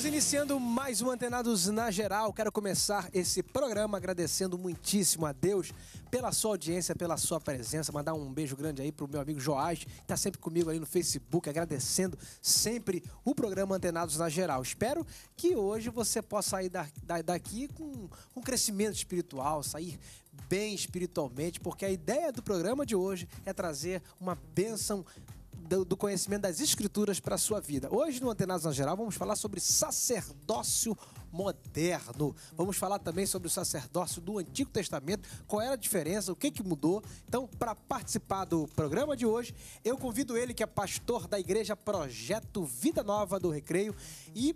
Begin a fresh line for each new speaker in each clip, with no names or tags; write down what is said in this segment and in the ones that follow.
Estamos iniciando mais um Antenados na Geral. Quero começar esse programa agradecendo muitíssimo a Deus pela sua audiência, pela sua presença. Mandar um beijo grande aí pro meu amigo Joás, que tá sempre comigo aí no Facebook, agradecendo sempre o programa Antenados na Geral. Espero que hoje você possa sair da, da, daqui com, um crescimento espiritual, sair bem espiritualmente, porque a ideia do programa de hoje é trazer uma bênção do, conhecimento das escrituras para a sua vida. Hoje, no Antenados na Geral, vamos falar sobre sacerdócio moderno. Vamos falar também sobre o sacerdócio do Antigo Testamento, qual era a diferença, o que, que mudou. Então, para participar do programa de hoje, eu convido ele, que é pastor da Igreja Projeto Vida Nova do Recreio e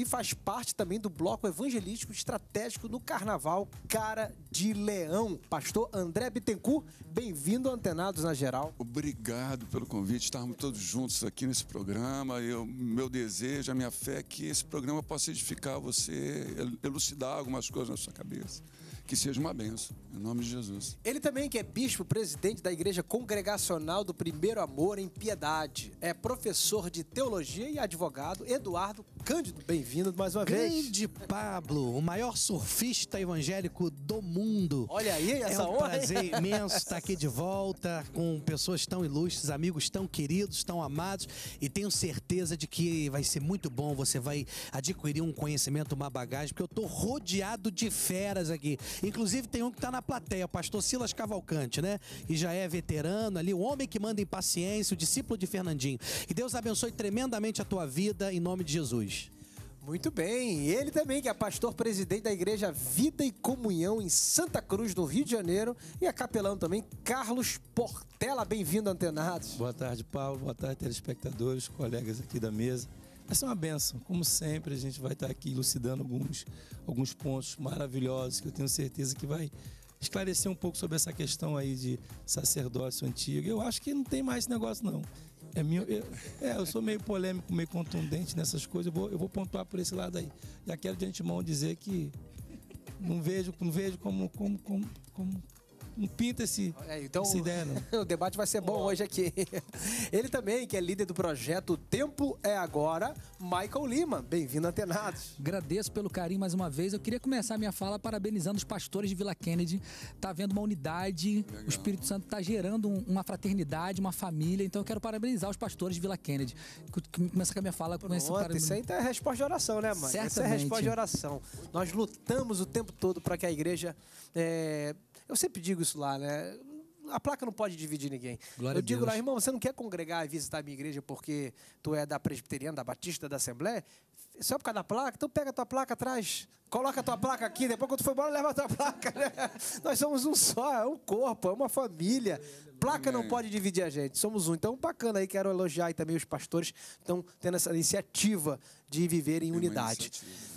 e faz parte também do bloco evangelístico estratégico no Carnaval Cara de Leão. Pastor André Bittencourt, bem-vindo Antenados na Geral.
Obrigado pelo convite, estarmos todos juntos aqui nesse programa. Eu, meu desejo, a minha fé é que esse programa possa edificar você, elucidar algumas coisas na sua cabeça que seja uma benção. Em nome de Jesus.
Ele também que é bispo presidente da Igreja Congregacional do Primeiro Amor em Piedade. É professor de teologia e advogado Eduardo Cândido. Bem-vindo mais uma Grande vez.
Grande Pablo, o maior surfista evangélico do mundo. Olha aí essa É um honra, prazer hein? imenso estar aqui de volta com pessoas tão ilustres, amigos tão queridos, tão amados e tenho certeza de que vai ser muito bom, você vai adquirir um conhecimento, uma bagagem, porque eu tô rodeado de feras aqui. Inclusive tem um que está na plateia, o pastor Silas Cavalcante, né? E já é veterano ali, o homem que manda em paciência, o discípulo de Fernandinho.
Que Deus abençoe tremendamente a tua vida, em nome de Jesus. Muito bem, e ele também, que é pastor presidente da igreja Vida e Comunhão em Santa Cruz, no Rio de Janeiro,
e é capelão também, Carlos Portela. Bem-vindo, Antenados. Boa tarde, Paulo, boa tarde, telespectadores, colegas aqui da mesa. Vai ser uma benção. Como sempre, a gente vai estar aqui elucidando alguns, alguns pontos maravilhosos que eu tenho certeza que vai esclarecer um pouco sobre essa questão aí de sacerdócio antigo. Eu acho que não tem mais negócio, não. É, minha, eu, é, eu sou meio polêmico, meio contundente nessas coisas, eu vou, eu vou pontuar por esse lado aí. Já quero de antemão dizer que não vejo, não vejo como, como, como, como
pinta esse, é, então, essa ideia, né? o debate vai ser bom hoje aqui. Ele também, que é líder do projeto Tempo é Agora, Michael Lima. Bem-vindo, Antenados.
Agradeço pelo carinho mais uma vez. Eu queria começar a minha fala parabenizando os pastores de Vila Kennedy. Tá vendo uma unidade, Legal. o Espírito Santo tá gerando uma fraternidade, uma família. Então eu quero parabenizar os pastores de Vila Kennedy. Começa com a minha fala com esse Isso aí então é resposta
de oração, né, mãe? Certamente. Essa é resposta de oração. Nós lutamos o tempo todo para que a igreja é, eu sempre digo isso lá, né? A placa não pode dividir ninguém. Glória eu digo lá, irmão, você não quer congregar e visitar a minha igreja porque tu é da presbiteriana, da batista, da assembleia? É só por causa da placa? Então pega a tua placa atrás, coloca a tua placa aqui, depois quando tu for embora, leva a tua placa. Né? Nós somos um só, é um corpo, é uma família. Placa não pode dividir a gente, somos um. Então, bacana aí, quero elogiar também os pastores estão tendo essa iniciativa de viver em unidade.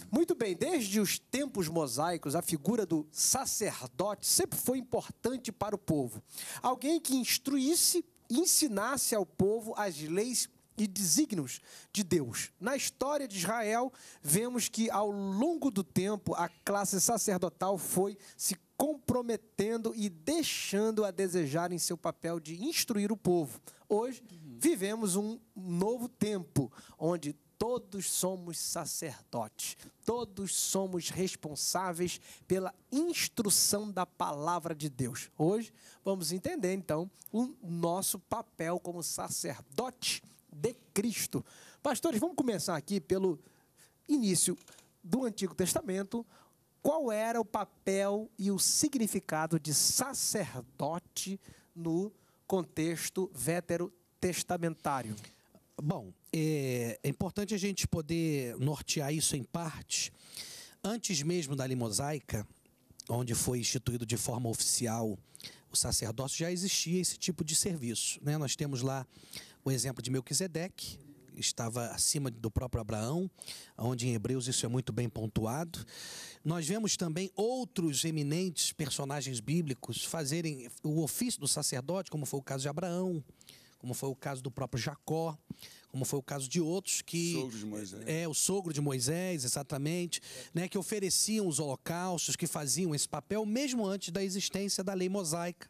Muito bem, desde os tempos mosaicos, a figura do sacerdote sempre foi importante para o povo. Alguém que instruísse e ensinasse ao povo as leis e desígnios de Deus. Na história de Israel, vemos que ao longo do tempo a classe sacerdotal foi se comprometendo e deixando a desejar em seu papel de instruir o povo. Hoje vivemos um novo tempo onde Todos somos sacerdotes, todos somos responsáveis pela instrução da palavra de Deus. Hoje vamos entender então o nosso papel como sacerdote de Cristo. Pastores, vamos começar aqui pelo início do Antigo Testamento. Qual era o papel e o significado de sacerdote no contexto veterotestamentário?
Bom, é, é importante a gente poder nortear isso em parte. Antes mesmo da limosaica, onde foi instituído de forma oficial o sacerdócio, já existia esse tipo de serviço. Né? Nós temos lá o exemplo de Melquisedeque, estava acima do próprio Abraão, onde em Hebreus isso é muito bem pontuado. Nós vemos também outros eminentes personagens bíblicos fazerem o ofício do sacerdote, como foi o caso de Abraão, como foi o caso do próprio Jacó, como foi o caso de outros que sogro de Moisés. é o sogro de Moisés, exatamente, né, que ofereciam os holocaustos, que faziam esse papel mesmo antes da existência da lei mosaica,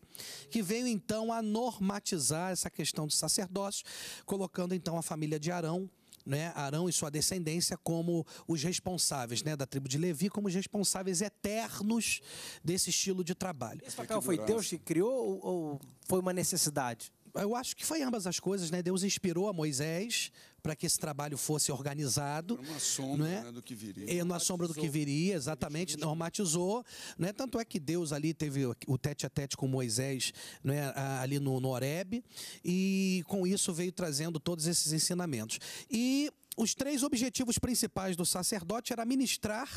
que veio então a normatizar essa questão do sacerdócio, colocando então a família de Arão né, Arão e sua descendência como os responsáveis né, da tribo de Levi, como os responsáveis eternos desse estilo de trabalho. Esse papel foi Deus que criou ou, ou foi uma necessidade? eu acho que foi ambas as coisas, né? Deus inspirou a Moisés para que esse trabalho fosse organizado. Era uma sombra né? Né,
do que viria. É, uma sombra do que
viria, exatamente, normatizou. Né? Tanto é que Deus ali teve o tete a tete com Moisés né? ali no, no Horeb, e com isso veio trazendo todos esses ensinamentos. E os três objetivos principais do sacerdote era ministrar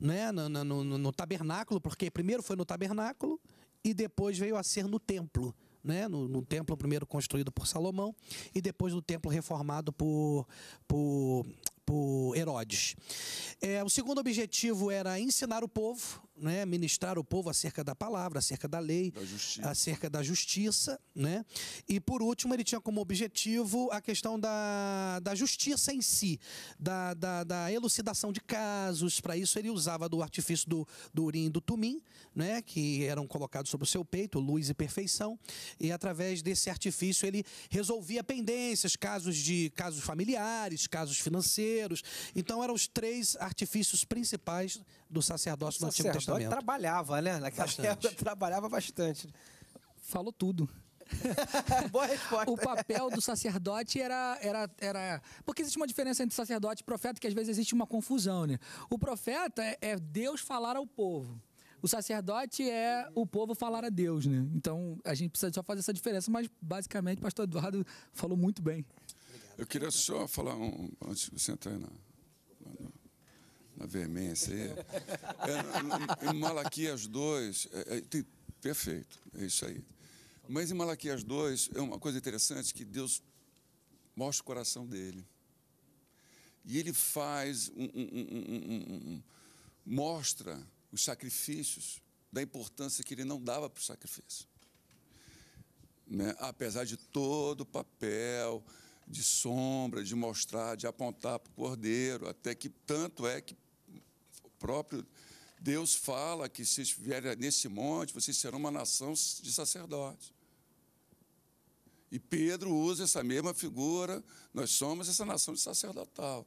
né, no, no, no, no tabernáculo, porque primeiro foi no tabernáculo e depois veio a ser no templo né, no, no, templo primeiro construído por Salomão e depois no templo reformado por, por, por Herodes. É, o segundo objetivo era ensinar o povo né, ministrar o povo acerca da palavra, acerca da lei, da acerca da justiça. Né? E por último, ele tinha como objetivo a questão da, da justiça em si, da, da, da elucidação de casos. Para isso, ele usava do artifício do, do urim e do tumim, né, que eram colocados sobre o seu peito, luz e perfeição. E através desse artifício, ele resolvia pendências, casos de casos familiares, casos financeiros. Então, eram os três artifícios
principais do sacerdócio do Antigo Testamento. trabalhava, né? Naquela bastante. época trabalhava bastante.
Falou tudo. Boa resposta. O papel do sacerdote era, era, era. Porque existe uma diferença entre sacerdote e profeta, que às vezes existe uma confusão, né? O profeta é, é Deus falar ao povo. O sacerdote é o povo falar a Deus, né? Então a gente precisa só fazer essa diferença, mas basicamente o pastor Eduardo falou muito bem.
Obrigado. Eu queria só falar um, antes de você entrar na, na veemência aí. É, em assim. Malaquias 2, é, é, é, é perfeito, é isso aí. Mas em Malaquias 2, é uma coisa interessante que Deus mostra o coração dele. E ele faz, um, um, um, mostra os sacrifícios da importância que ele não dava para o sacrifício. Né? Apesar de todo o papel, de sombra, de mostrar, de apontar para o cordeiro, até que tanto é que próprio Deus fala que se estiverem nesse monte, vocês serão uma nação de sacerdotes. E Pedro usa essa mesma figura, nós somos essa nação de sacerdotal,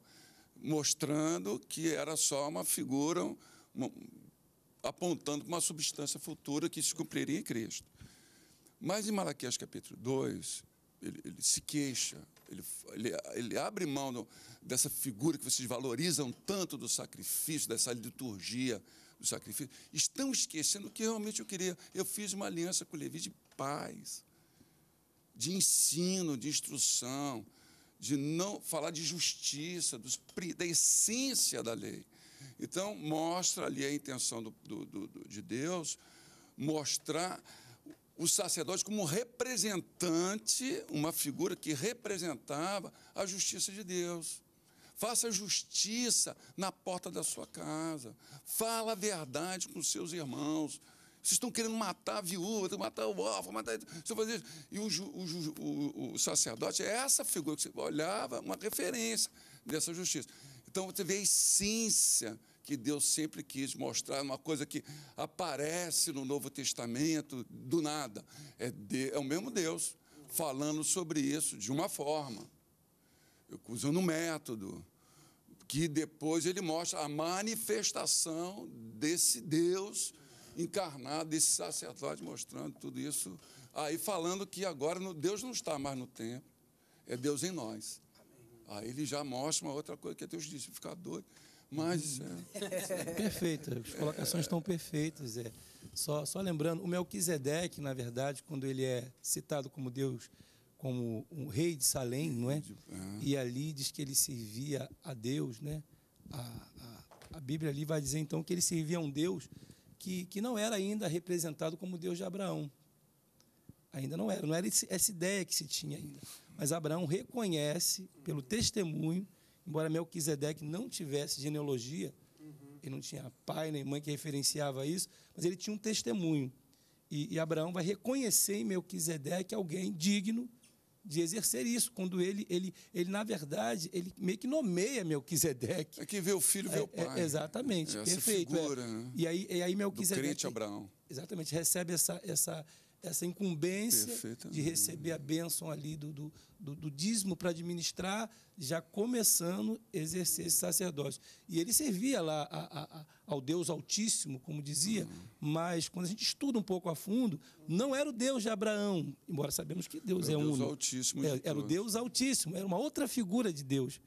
mostrando que era só uma figura uma, apontando para uma substância futura que se cumpriria em Cristo. Mas em Malaquias capítulo 2, ele, ele se queixa, ele, ele, ele abre mão do, dessa figura que vocês valorizam tanto do sacrifício, dessa liturgia do sacrifício. Estão esquecendo o que realmente eu queria. Eu fiz uma aliança com o Levi de paz, de ensino, de instrução, de não falar de justiça, dos, da essência da lei. Então, mostra ali a intenção do, do, do, de Deus, mostrar o sacerdote como representante, uma figura que representava a justiça de Deus. Faça justiça na porta da sua casa. Fala a verdade com seus irmãos. Vocês estão querendo matar a viúva, matar o órfão, matar. Você fazer isso. E o, o, o, o, sacerdote é essa figura que você olhava, uma referência dessa justiça. Então você vê a essência que Deus sempre quis mostrar, uma coisa que aparece no Novo Testamento do nada. É, de, é o mesmo Deus falando sobre isso de uma forma, usando um método, que depois ele mostra a manifestação desse Deus encarnado, desse sacerdote, mostrando tudo isso. Aí falando que agora Deus não está mais no tempo, é Deus em nós. Aí ele já mostra uma outra coisa que é Deus disse, ficar doido. Mas. Uhum. É... Perfeito, as colocações
estão perfeitas. É. Só, só lembrando, o Melquisedeque, na verdade, quando ele é citado como Deus, como um rei de Salém, não é? E ali diz que ele servia a Deus, né? A, a, a Bíblia ali vai dizer então que ele servia a um Deus que, que não era ainda representado como Deus de Abraão. Ainda não era, não era essa ideia que se tinha ainda. Mas Abraão reconhece, pelo testemunho, Embora Melquisedeque não tivesse genealogia, uhum. ele não tinha pai nem mãe que referenciava isso, mas ele tinha um testemunho. E, e Abraão vai reconhecer em Melquisedeque alguém digno de exercer isso, quando ele, ele, ele na verdade, ele meio que nomeia Melquisedeque. É quem vê o filho, vê o é, é, pai. É, exatamente, é perfeito. Figura, né? E aí, e aí Melquisedeque... Do crente Abraão. Exatamente, recebe essa, essa, essa incumbência de receber a bênção ali do, do, do, do dízimo para administrar, já começando a exercer esse sacerdócio. E ele servia lá a, a, a, ao Deus Altíssimo, como dizia, uhum. mas quando a gente estuda um pouco a fundo, não era o Deus de Abraão, embora sabemos que Deus é um. Deus Altíssimo. Era, era o é é, Deus Altíssimo, era uma outra figura de Deus.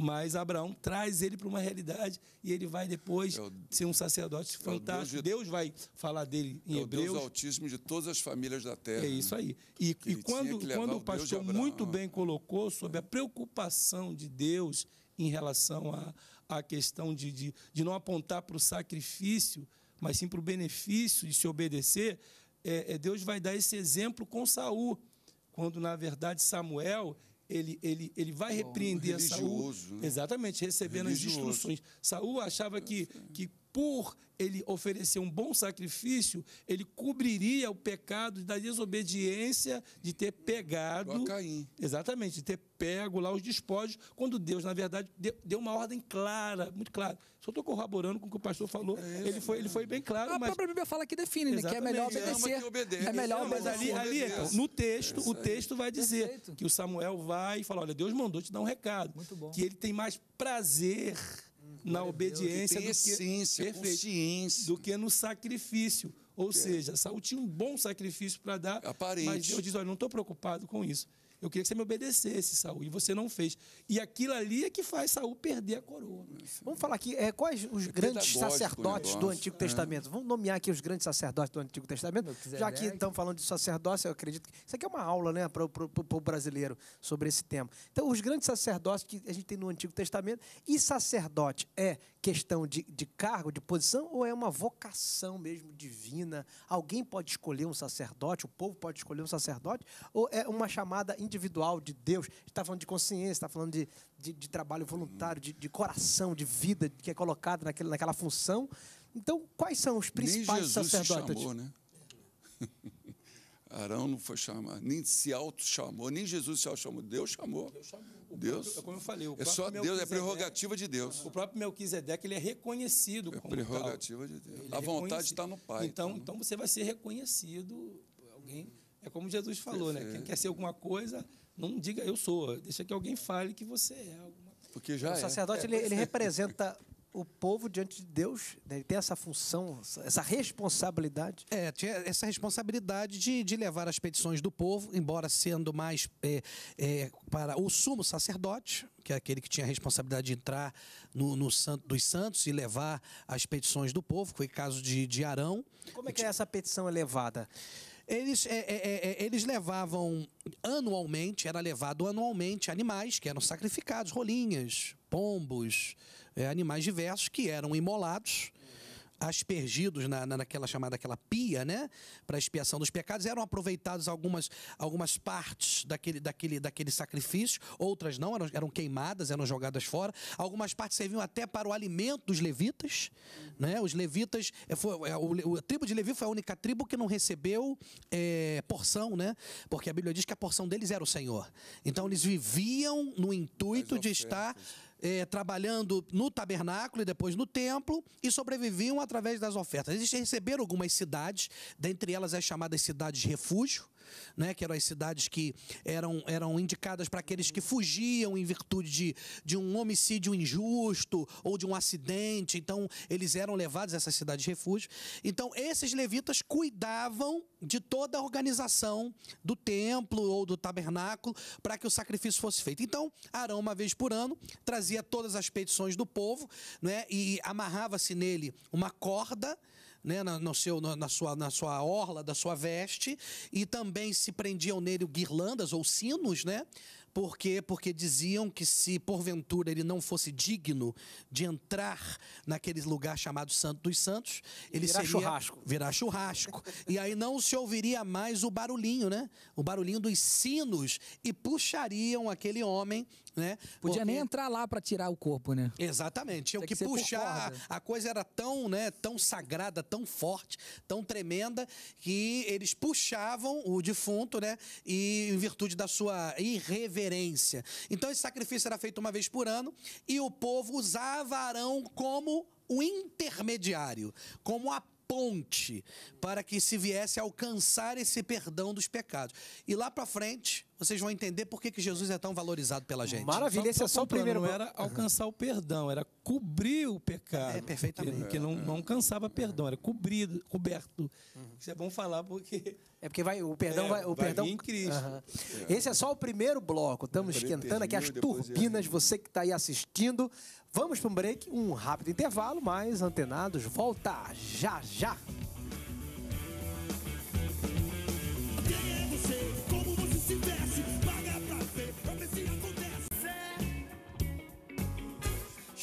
Mas Abraão traz ele para uma realidade e ele vai depois é o, ser um sacerdote é fantástico. Deus, de, Deus, vai falar dele em é Hebreus. Deus altíssimo de todas
as famílias da terra. É isso aí. E, e quando, quando o pastor
muito bem colocou sobre a preocupação de Deus em relação à a, a, questão de, de, de não apontar para o sacrifício, mas sim para o benefício de se obedecer, é, é, Deus vai dar esse exemplo com Saul, quando na verdade Samuel ele, ele, ele vai Bom, é repreender a Saul. Né? Exatamente, recebendo religioso. as instruções. Saul achava que, que por ele oferecer um bom sacrifício, ele cobriria o pecado da desobediência de ter pegado. Caim. Exatamente, de ter pego lá os despojos, quando Deus, na verdade, deu uma ordem clara, muito clara. Só estou corroborando com o que o pastor falou. É, ele, foi, ele foi bem claro. A mas... própria Bíblia fala que define, né? que é melhor obedecer. é melhor obedecer. Ali, ali é no texto, é o texto vai dizer Perfeito. que o Samuel vai e fala: olha, Deus mandou te dar um recado. Que ele tem mais prazer na obediência do que, essência, perfeito, consciência. do que no sacrifício. Ou é. seja, Saul tinha um bom sacrifício para dar, Aparente. mas Deus diz, olha, não estou preocupado com isso. Eu queria que você me obedecesse, Saul, e você não fez. E aquilo ali é que faz Saul perder a coroa. Vamos falar aqui, é, quais os é grandes sacerdotes do Antigo é. Testamento?
Vamos nomear aqui os grandes sacerdotes do Antigo Testamento? Já que estamos falando de sacerdócio, eu acredito que. Isso aqui é uma aula, né, para o brasileiro sobre esse tema. Então, os grandes sacerdotes que a gente tem no Antigo Testamento, e sacerdote é questão de, de cargo, de posição, ou é uma vocação mesmo divina? Alguém pode escolher um sacerdote, o povo pode escolher um sacerdote, ou é uma chamada individual de Deus. está falando de consciência, está falando de, de, de, trabalho voluntário, de, de, coração, de vida que é colocado naquele, naquela função. Então, quais são os principais nem Jesus sacerdotes? Se chamou, né?
Arão não foi chamado, nem se auto-chamou, nem Jesus se auto-chamou. Deus chamou. Deus chamou. Deus, próprio, como
eu falei, é só Deus, é
prerrogativa de Deus. O
próprio Melquisedeque, ele é reconhecido é como prerrogativa tal. de Deus. Ele a é vontade está no Pai. Então, tá no... então você vai ser reconhecido alguém é como Jesus falou, Perfeito. né? Quem quer ser alguma coisa, não diga eu sou, deixa que alguém fale que você é alguma coisa.
Porque
já o é.
sacerdote é. ele, ele representa
o povo diante de Deus, né? ele tem essa função, essa responsabilidade. É, tinha essa responsabilidade
de, de levar as petições do povo, embora sendo mais é, é, para o sumo sacerdote, que é aquele que tinha a responsabilidade de entrar no, no santo, dos santos e levar as petições do povo, foi o caso de, de Arão. Como é que é essa petição elevada? É eles, é, é, é, é, eles levavam anualmente, era levado anualmente animais que eram sacrificados, rolinhas, pombos, é, animais diversos que eram imolados aspergidos na, na, naquela chamada aquela pia, né, para expiação dos pecados, eram aproveitadas algumas, algumas partes daquele, daquele, daquele sacrifício, outras não, eram, eram queimadas, eram jogadas fora. Algumas partes serviam até para o alimento dos levitas, né? Os levitas, é, foi, a, é, o, a tribo de Levi foi a única tribo que não recebeu é, porção, né? Porque a Bíblia diz que a porção deles era o Senhor. Então eles viviam no intuito de estar é, trabalhando no tabernáculo e depois no templo e sobreviviam através das ofertas. Eles receberam algumas cidades, dentre elas as chamadas cidades refúgio, né, que eram as cidades que eram, eram indicadas para aqueles que fugiam em virtude de, de um homicídio injusto ou de um acidente. Então, eles eram levados a essas cidades de refúgio. Então, esses levitas cuidavam de toda a organização do templo ou do tabernáculo para que o sacrifício fosse feito. Então, Arão, uma vez por ano, trazia todas as petições do povo né, e amarrava-se nele uma corda né, na, no seu, na, na, sua, na sua orla da sua veste, e também se prendiam nele guirlandas ou sinos, né? Porque, porque diziam que se porventura ele não fosse digno de entrar naquele lugar chamado Santo dos Santos, ele virar seria churrasco. virar churrasco. e aí não se ouviria mais o barulhinho, né? O barulhinho dos sinos e puxariam aquele homem né? Podia Porque... nem
entrar lá para tirar o corpo, né?
Exatamente. Tinha que, que puxar. A coisa era tão, né, tão sagrada, tão forte, tão tremenda que eles puxavam o defunto, né? E em virtude da sua irreverência. Então esse sacrifício era feito uma vez por ano e o povo usava Arão como o intermediário, como a ponte para que se viesse a alcançar esse perdão dos pecados. E lá para frente, vocês vão entender por que, que Jesus é tão valorizado pela gente. Maravilha, só, esse é só o primeiro. Não era alcançar
o perdão, era cobrir o pecado. É, perfeitamente. Porque não, não alcançava perdão, era cobrido, coberto. Uhum. Isso é bom falar porque. É porque vai, o perdão é, vai. O vai perdão... em Cristo. Uhum. Esse é só o primeiro bloco. Estamos esquentando aqui as turbinas,
você que está aí assistindo. Vamos para um break, um rápido intervalo, mas antenados, volta já já.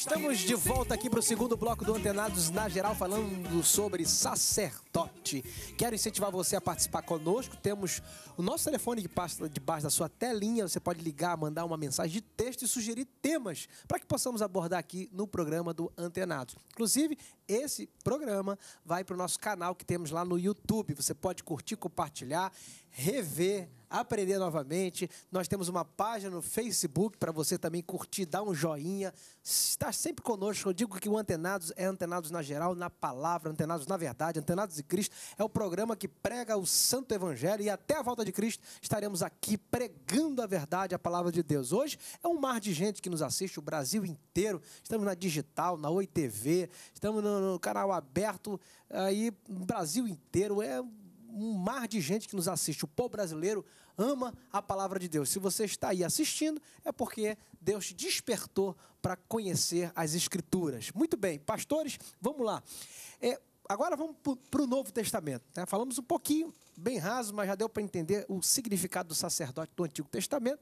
Estamos de volta aqui para o segundo bloco do Antenados na Geral, falando sobre sacerdote. Quero incentivar você a participar conosco. Temos o nosso telefone que passa debaixo da sua telinha. Você pode ligar, mandar uma mensagem de texto e sugerir temas para que possamos abordar aqui no programa do Antenados. Inclusive, esse programa vai para o nosso canal que temos lá no YouTube. Você pode curtir, compartilhar, rever aprender novamente. Nós temos uma página no Facebook para você também curtir, dar um joinha, estar sempre conosco. Eu digo que o Antenados é Antenados na geral, na palavra, Antenados na verdade, Antenados de Cristo é o programa que prega o Santo Evangelho e até a volta de Cristo estaremos aqui pregando a verdade, a palavra de Deus. Hoje é um mar de gente que nos assiste, o Brasil inteiro. Estamos na digital, na Oi TV, estamos no, no canal aberto aí, no Brasil inteiro. É um mar de gente que nos assiste. O povo brasileiro ama a palavra de Deus. Se você está aí assistindo, é porque Deus te despertou para conhecer as Escrituras. Muito bem, pastores, vamos lá. É, agora vamos para o Novo Testamento. Né? Falamos um pouquinho, bem raso, mas já deu para entender o significado do sacerdote do Antigo Testamento.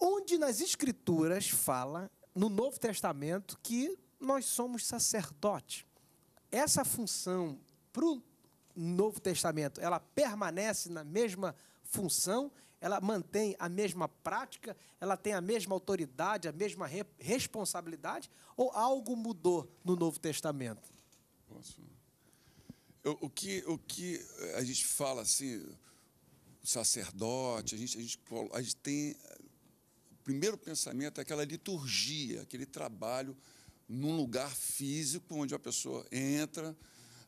Onde nas Escrituras fala, no Novo Testamento, que nós somos sacerdote. Essa função para o Novo Testamento, ela permanece na mesma função, ela mantém a mesma prática, ela tem a mesma autoridade, a mesma re responsabilidade, ou algo mudou no Novo Testamento?
Posso? Eu, o, que, o que a gente fala assim, o sacerdote, a gente, a gente, a gente tem. O primeiro pensamento é aquela liturgia, aquele trabalho num lugar físico onde a pessoa entra,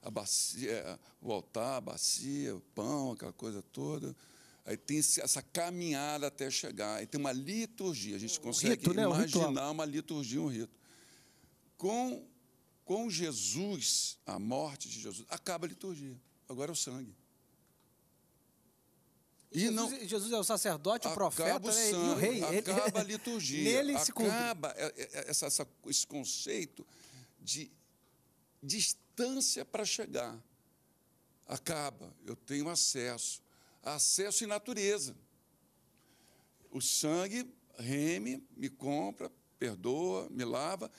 a bacia, o altar, a bacia, o pão, aquela coisa toda Aí tem essa caminhada até chegar. Aí tem uma liturgia. A gente consegue rito, né? imaginar uma liturgia, um rito. Com, com Jesus, a morte de Jesus, acaba a liturgia. Agora é o sangue.
E Jesus, não, Jesus é o sacerdote, o profeta o sangue, né, e o rei. Acaba ele,
a liturgia. Nele se Acaba é, é, é, essa, essa, esse conceito de distância para chegar. Acaba. Eu tenho acesso acesso e natureza. O sangue reme, me compra, perdoa, me lava,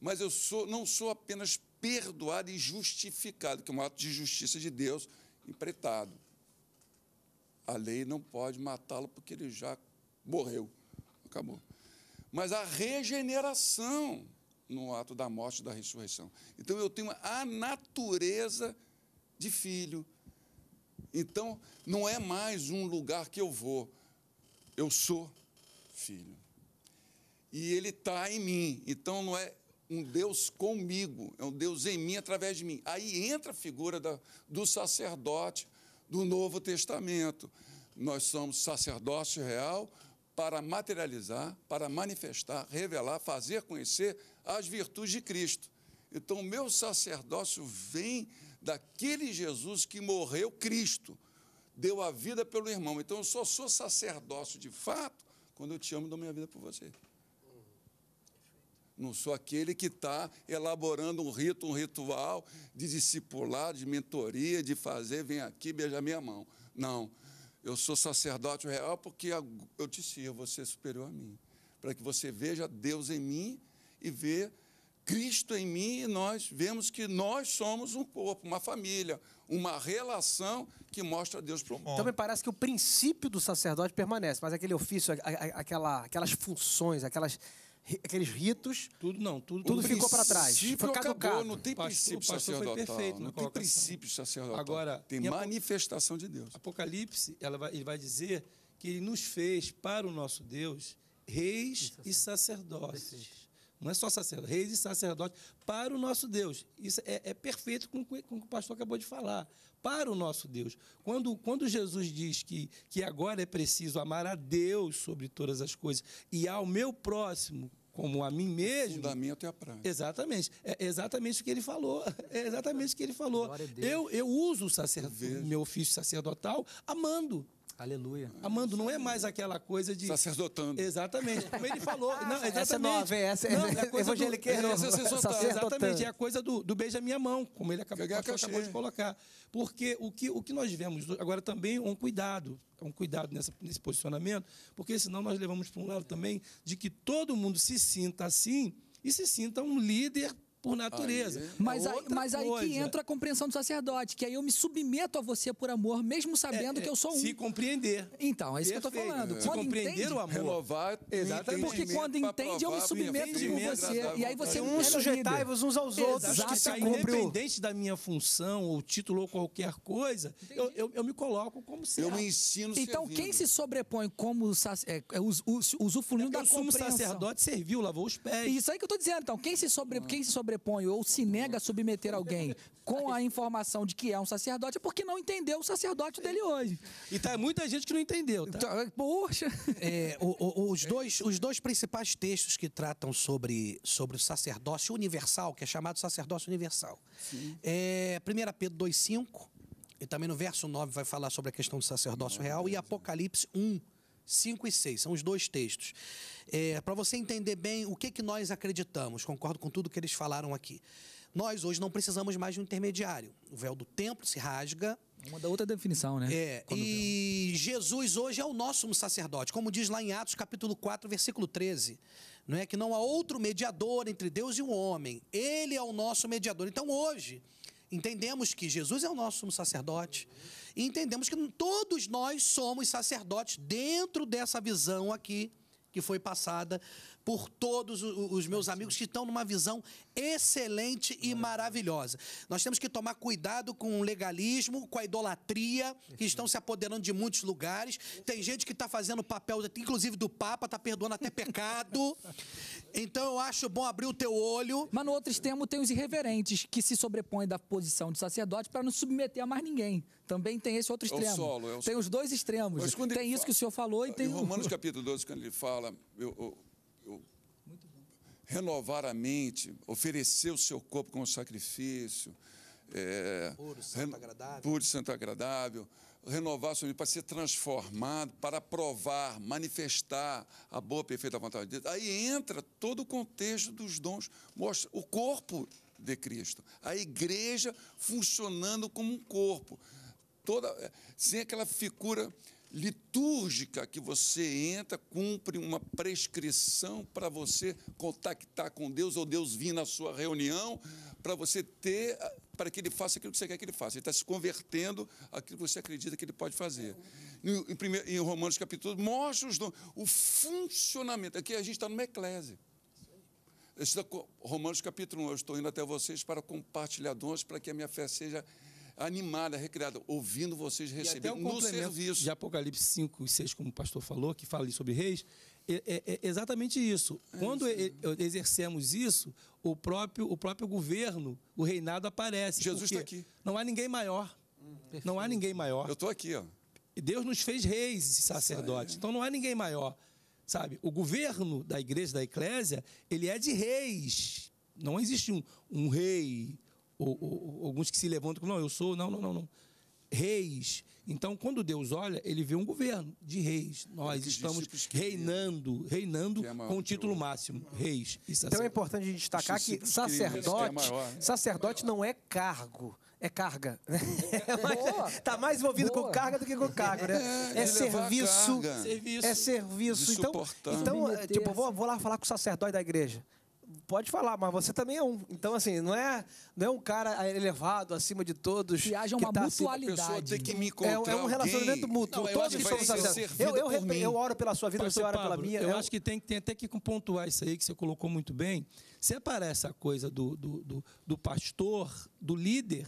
mas eu sou, não sou apenas perdoado e justificado, que é um ato de justiça de Deus empretado. A lei não pode matá-lo porque ele já morreu, acabou. Mas a regeneração no ato da morte e da ressurreição. Então eu tenho a natureza de filho, então, não é mais um lugar que eu vou. Eu sou filho. E ele está em mim. Então, não é um Deus comigo, é um Deus em mim, através de mim. Aí entra a figura da, do sacerdote do Novo Testamento. Nós somos sacerdócio real para materializar, para manifestar, revelar, fazer conhecer as virtudes de Cristo. Então, o meu sacerdócio vem daquele Jesus que morreu, Cristo, deu a vida pelo irmão. Então eu só sou sacerdócio de fato quando eu te amo e dou minha vida por você. Não sou aquele que está elaborando um rito, um ritual de discipular, de mentoria, de fazer, vem aqui, beija minha mão. Não. Eu sou sacerdote real porque eu te sirvo, você é superior a mim. Para que você veja Deus em mim e veja Cristo em mim e nós vemos que nós somos um corpo, uma família, uma relação que mostra Deus para o mundo. Então me
parece que o princípio do sacerdote permanece, mas aquele ofício, aquela, aquelas funções, aquelas, aqueles ritos, tudo não, tudo, tudo ficou para trás. Foi caducado. Não tem princípio
sacerdotal. Perfeito, não tem princípio sacerdotal. Agora tem manifestação de Deus.
Apocalipse, vai, ele vai dizer que ele nos fez para o nosso Deus reis é e sacerdotes. Não é só sacerdote, reis e sacerdotes para o nosso Deus. Isso é, é perfeito com, com o que o pastor acabou de falar. Para o nosso Deus. Quando, quando Jesus diz que, que agora é preciso amar a Deus sobre todas as coisas e ao meu próximo como a mim mesmo. O fundamento é a prática. Exatamente. É exatamente o que ele falou. É exatamente o que ele falou. Eu, eu uso o sacerdote, meu ofício sacerdotal amando. Aleluia. Amando, não é mais aquela coisa de. Sacerdotando. Exatamente. Como ele falou. Não, exatamente. Essa é nova, é essa é, não, é a coisa do, é Exatamente. É, é, é a coisa do, do beija minha mão, como ele acabou, acabou de colocar. Porque o que, o que nós vemos. Agora também um cuidado. Um cuidado nessa, nesse posicionamento, porque senão nós levamos para um lado também de que todo mundo se sinta assim e se sinta um líder por natureza. Aí, é mas, é aí, mas aí que entra a
compreensão do sacerdote, que aí eu me submeto a você por amor, mesmo sabendo é, é, que eu sou
é, um. Se
compreender. Então, é isso Perfeito. que eu tô falando. Quando se compreender entende, o amor. Renovar
Exatamente. Porque quando
entende, eu me submeto por você. E aí você um sujeitai-vos uns aos outros. Exato, que se independente da minha função, ou título, ou qualquer coisa, eu, eu, eu, me coloco como ser. Eu me ensino Então, servindo. quem se
sobrepõe como é, é, us, us, da compreensão... O sacerdote
serviu, lavou os pés. Isso
aí que eu tô dizendo. Então, quem se sobrepõe sobrepõe ou se nega a submeter alguém com a informação de que é um sacerdote é porque não entendeu o sacerdote dele hoje.
E tá muita gente que não entendeu, tá? Então, poxa! É, o, o, os, dois, os dois principais textos que tratam sobre, sobre o sacerdócio universal, que é chamado sacerdócio universal. Sim. É, 1 Pedro 2,5, e também no verso 9 vai falar sobre a questão do sacerdócio real, e Apocalipse 1, 5 e 6, são os dois textos. É, Para você entender bem o que, que nós acreditamos, concordo com tudo que eles falaram aqui. Nós hoje não precisamos mais de um intermediário. O véu do templo se rasga. Uma da outra definição, né? É, Quando e vem. Jesus hoje é o nosso sacerdote, como diz lá em Atos capítulo 4, versículo 13. Não é que não há outro mediador entre Deus e o homem. Ele é o nosso mediador. Então hoje, Entendemos que Jesus é o nosso sumo sacerdote. E entendemos que todos nós somos sacerdotes dentro dessa visão aqui que foi passada por todos os meus amigos que estão numa visão excelente e maravilhosa. Nós temos que tomar cuidado com o legalismo, com a idolatria, que estão se apoderando de muitos lugares. Tem gente que está fazendo papel, inclusive do Papa, está perdoando até pecado.
Então eu acho bom abrir o teu olho. Mas no outro extremo tem os irreverentes, que se sobrepõem da posição de sacerdote para não submeter a mais ninguém. Também tem esse outro é extremo. É solo, é o... Tem os dois extremos. tem fala... isso que o senhor falou e ah, tem... Em Romanos
capítulo 12, quando ele fala... Eu, eu renovar a mente, oferecer o seu corpo como sacrifício. É,
puro, santo, agradável.
Puro, santo, agradável. Renovar a sua mente para ser transformado, para provar, manifestar a boa, perfeita vontade de Deus. Aí entra todo o contexto dos dons. Mostra o corpo de Cristo. A igreja funcionando como um corpo. Toda, é, sem aquela figura litúrgica que você entra, cumpre uma prescrição para você contactar com Deus, ou Deus vir na sua reunião, para você ter, ah, para que ele faça aquilo que você quer que ele faça. Ele está se convertendo aquilo que você acredita que ele pode fazer. Em, primeiro, em Romanos capítulo, mostra os dons, o funcionamento. Aqui a gente está numa eclésia. Romanos capítulo 1, eu estou indo até vocês para compartilhar dons, para que a minha fé seja animada, recriada, ouvindo vocês receber um no serviço. De
Apocalipse 5 e 6, como o pastor falou, que fala sobre reis, é, é, é exatamente isso. É Quando isso, exercemos isso, o próprio, o próprio governo, o reinado aparece. Jesus está aqui. Não há ninguém maior. Não há ninguém maior. Eu estou aqui, ó. Deus nos fez reis e sacerdotes. Então não há ninguém maior. Sabe? O governo da igreja, da eclésia, ele é de reis. Não existe um, um rei, ou, ou, alguns que se levantam, não, eu sou, não, não, não, não. Reis. Então, quando Deus olha, ele vê um governo de reis. Nós estamos é. reinando, reinando é com o título máximo, reis. Então é importante destacar que é sacerdote, né? Né?
sacerdote não é cargo é carga. está né? mais envolvido Boa. com carga do que com cargo, né? É, é serviço, serviço, É serviço. Então, então tipo, vou, vou, lá falar com o sacerdote da igreja. Pode falar, mas você também é um. Então, assim, não é, não é um cara elevado, acima de todos. Que haja uma que tá mutualidade. Acima. A tem que me é, é um relacionamento alguém. mútuo. Não, todos somos acessos. Eu, eu, eu, eu oro pela sua vida, você ora pela minha. Eu, eu, acho que
tem, tem até que pontuar isso aí que você colocou muito bem. Separa essa coisa do, do, do, do pastor, do líder,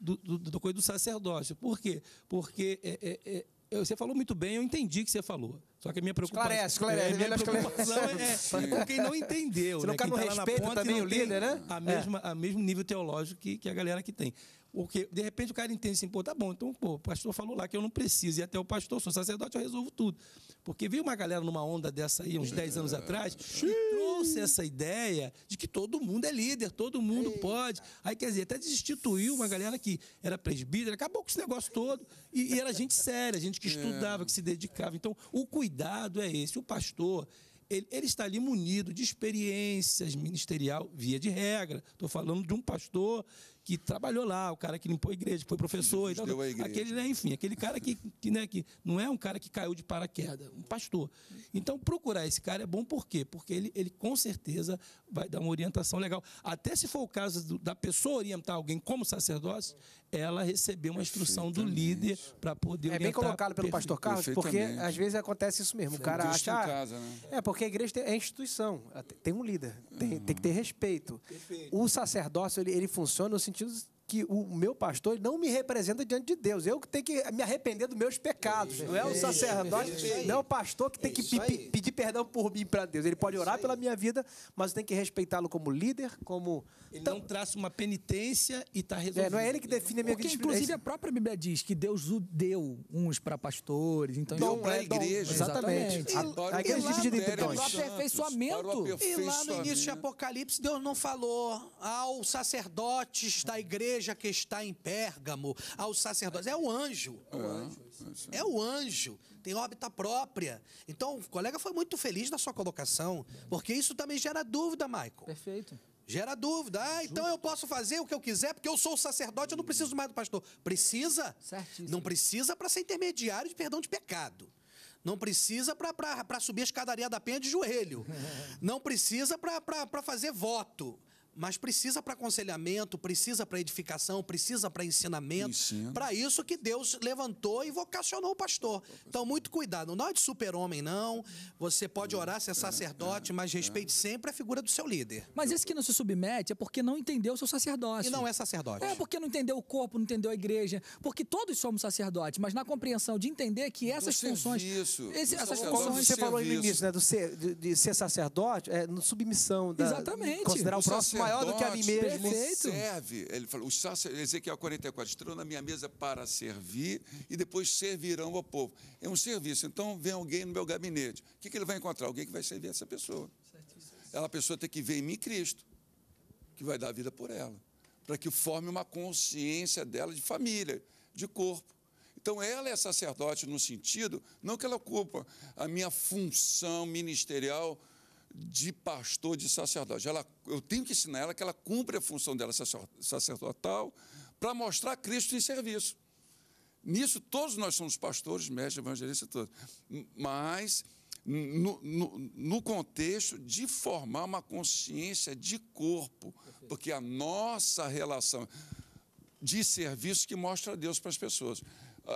do, do, do, do, do sacerdócio. Por quê? Porque é, é, é você falou muito bem, eu entendi o que você falou. Só que a minha preocupação. Esclarece, é, esclarece. É, minha preocupação é, com quem não entendeu. Você né? não né? cabe tá respeito também o líder, né? A mesma, é. a mesmo nível teológico que, que a galera que tem. Porque, de repente, o cara entende assim, pô, tá bom, então, pô, o pastor falou lá que eu não preciso, e até o pastor, sou sacerdote, eu resolvo tudo. Porque veio uma galera numa onda dessa aí, uns 10 é. anos atrás, e trouxe essa ideia de que todo mundo é líder, todo mundo Eita. pode. Aí, quer dizer, até destituiu uma galera que era presbítera, acabou com esse negócio todo, e, e era gente séria, gente que é. estudava, que se dedicava. Então, o cuidado é esse. O pastor, ele, ele, está ali munido de experiências ministerial via de regra. Estou falando de um pastor que trabalhou lá, o cara que limpou a igreja, que foi professor e tal, aquele, né, enfim, aquele cara que, que, né, que não é um cara que caiu de paraquedas, um pastor. Então procurar esse cara é bom por quê? Porque ele, ele com certeza vai dar uma orientação legal. Até se for o caso do, da pessoa orientar alguém como sacerdócio, ela receber uma instrução do líder para poder orientar. É bem colocado pelo pastor Carlos, porque às vezes
acontece isso mesmo. O cara acha ah, né? É, porque a igreja é instituição, tem um líder, tem, tem que ter respeito. O sacerdócio ele, ele funciona no sentido Massachusetts que o meu pastor não me representa diante de Deus. Eu que tenho que me arrepender dos meus pecados. É não é o sacerdote, é não é o pastor que tem é que pe pedir perdão por mim para Deus. Ele pode orar pela minha vida, mas tem que respeitá-lo como líder, como.
Ele não traça uma penitência e está resolvido. É, não é ele que define a minha Porque, vida. Inclusive,
a própria Bíblia diz que Deus o deu uns para pastores, então deu para a igreja. Exatamente. A igreja dividida em dons. aperfeiçoamento. E lá no início de
Apocalipse, Deus não falou ao sacerdotes da igreja igreja que está em Pérgamo, ao sacerdote é, é, é o anjo. É o anjo. É, é o anjo. Tem órbita própria. Então, o colega foi muito feliz na sua colocação, porque isso também gera dúvida, Michael. Perfeito. Gera dúvida. Ah, então eu posso fazer o que eu quiser, porque eu sou sacerdote, eu não preciso mais do pastor. Precisa? Certíssimo. Não precisa para ser intermediário de perdão de pecado. Não precisa para subir a escadaria da penha de joelho. Não precisa para fazer voto mas precisa para aconselhamento, precisa para edificação, precisa para ensinamento. Para isso que Deus levantou e vocacionou o pastor. Então, muito cuidado. Não é de super-homem, não. Você pode orar, ser sacerdote, mas respeite sempre a figura do seu líder.
Mas esse que não se submete é porque não entendeu o seu sacerdócio. E não é sacerdote. É porque não entendeu o corpo, não entendeu a igreja. Porque todos somos sacerdotes, mas na compreensão de entender que essas do funções. Isso. essas
funções. Você falou aí no início, né? Do ser, de, de ser sacerdote, é no submissão. Da, Exatamente. Considerar o, o próximo maior do que a mim mesmo.
Serve. Ele falou, Ezequiel 44, estarão na minha mesa para servir e depois servirão ao povo. É um serviço. Então, vem alguém no meu gabinete. O que, que ele vai encontrar? Alguém que vai servir essa pessoa. Ela, a pessoa tem que ver em mim Cristo, que vai dar a vida por ela. Para que forme uma consciência dela de família, de corpo. Então, ela é sacerdote no sentido, não que ela ocupa a minha função ministerial de pastor, de sacerdote. Ela, eu tenho que ensinar ela que ela cumpre a função dela sacerdotal para mostrar Cristo em serviço. Nisso todos nós somos pastores, mestres, evangelistas, todos. Mas no, no, no, contexto de formar uma consciência de corpo, porque a nossa relação de serviço que mostra Deus para as pessoas.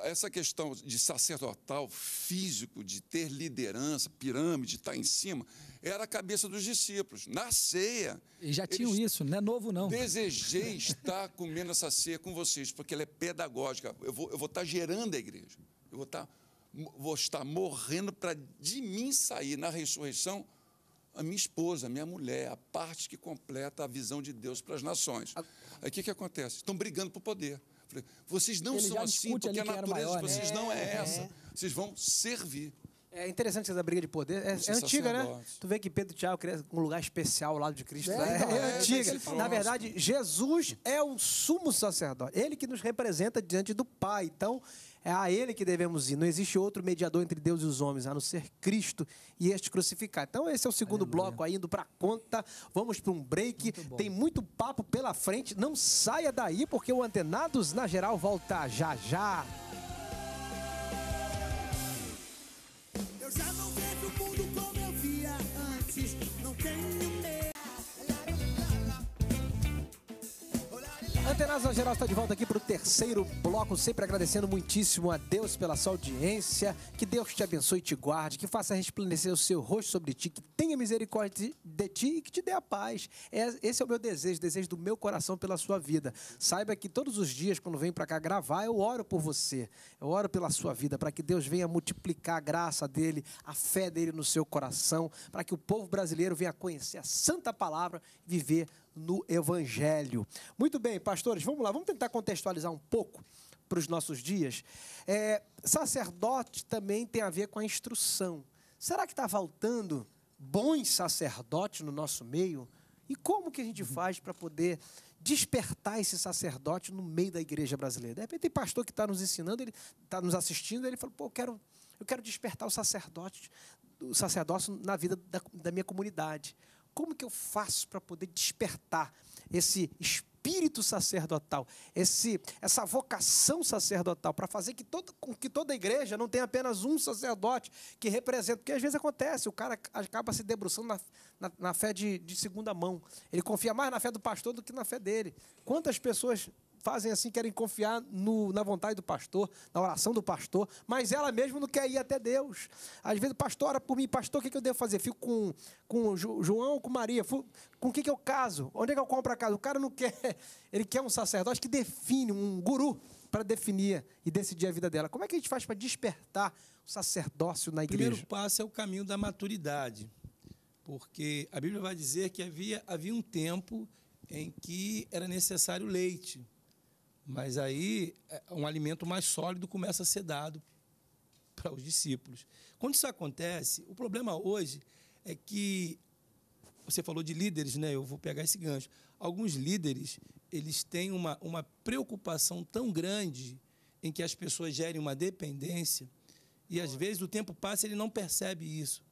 Essa questão de sacerdotal, físico, de ter liderança, pirâmide, estar tá em cima, era a cabeça dos discípulos. Na ceia.
E já tinham isso, não é novo, não. Desejei
estar comendo essa ceia com vocês, porque ela é pedagógica. Eu vou, eu vou estar tá gerando a igreja. Eu vou estar, tá, vou estar morrendo para de mim sair na ressurreição a minha esposa, a minha mulher, a parte que completa a visão de Deus para as nações. Aí o que, que acontece? Estão brigando por poder. Falei, vocês não Ele são assim, porque a natureza maior, de vocês né? não é, é essa.
Vocês vão servir. É interessante essa briga de poder. É, é antiga, né? Tu vê que Pedro e Tiago cria um lugar especial ao lado de Cristo. É, é, é, é antiga. Na verdade, Jesus é o sumo sacerdote. Ele que nos representa diante do Pai. Então, é a ele que devemos ir. Não existe outro mediador entre Deus e os homens, a não ser Cristo e este crucificado. Então, esse é o segundo Aleluia. bloco aí, indo para conta. Vamos para um break. Muito Tem muito papo pela frente. Não saia daí, porque o Antenados na geral volta já já. day. Antenas Geral está de volta aqui para o terceiro bloco, sempre agradecendo muitíssimo a Deus pela sua audiência. Que Deus te abençoe e te guarde, que faça resplandecer o seu rosto sobre ti, que tenha misericórdia de ti e que te dê a paz. É, esse é o meu desejo, desejo do meu coração pela sua vida. Saiba que todos os dias, quando venho para cá gravar, eu oro por você, eu oro pela sua vida, para que Deus venha multiplicar a graça dele, a fé dele no seu coração, para que o povo brasileiro venha conhecer a santa palavra e viver no Evangelho. Muito bem, pastores, vamos lá, vamos tentar contextualizar um pouco para os nossos dias. É, sacerdote também tem a ver com a instrução. Será que está faltando bons sacerdotes no nosso meio? E como que a gente faz para poder despertar esse sacerdote no meio da igreja brasileira? De repente tem pastor que está nos ensinando, ele está nos assistindo, ele fala, pô, eu quero, eu quero despertar o sacerdote, o sacerdócio na vida da, da minha comunidade como que eu faço para poder despertar esse espírito sacerdotal, esse, essa vocação sacerdotal, para fazer que todo, com que toda igreja não tenha apenas um sacerdote que representa. Porque às vezes acontece, o cara acaba se debruçando na, na, na fé de, de segunda mão. Ele confia mais na fé do pastor do que na fé dele. Quantas pessoas fazem assim, querem confiar no, na vontade do pastor, na oração do pastor, mas ela mesma não quer ir até Deus. Às vezes o pastor ora por mim, pastor, o que, que eu devo fazer? Fico com, com João ou com Maria? Com o que, que eu caso? Onde é que eu compro a casa? O cara não quer, ele quer um sacerdote que define, um guru para definir e decidir a vida dela. Como é que a gente faz para despertar o sacerdócio na igreja? O primeiro
passo é o caminho da maturidade, porque a Bíblia vai dizer que havia, havia um tempo em que era necessário leite mas aí é, um alimento mais sólido começa a ser dado para os discípulos. Quando isso acontece, o problema hoje é que você falou de líderes, né? Eu vou pegar esse gancho. Alguns líderes, eles têm uma, uma preocupação tão grande em que as pessoas gerem uma dependência e às vezes o tempo passa e ele não percebe isso.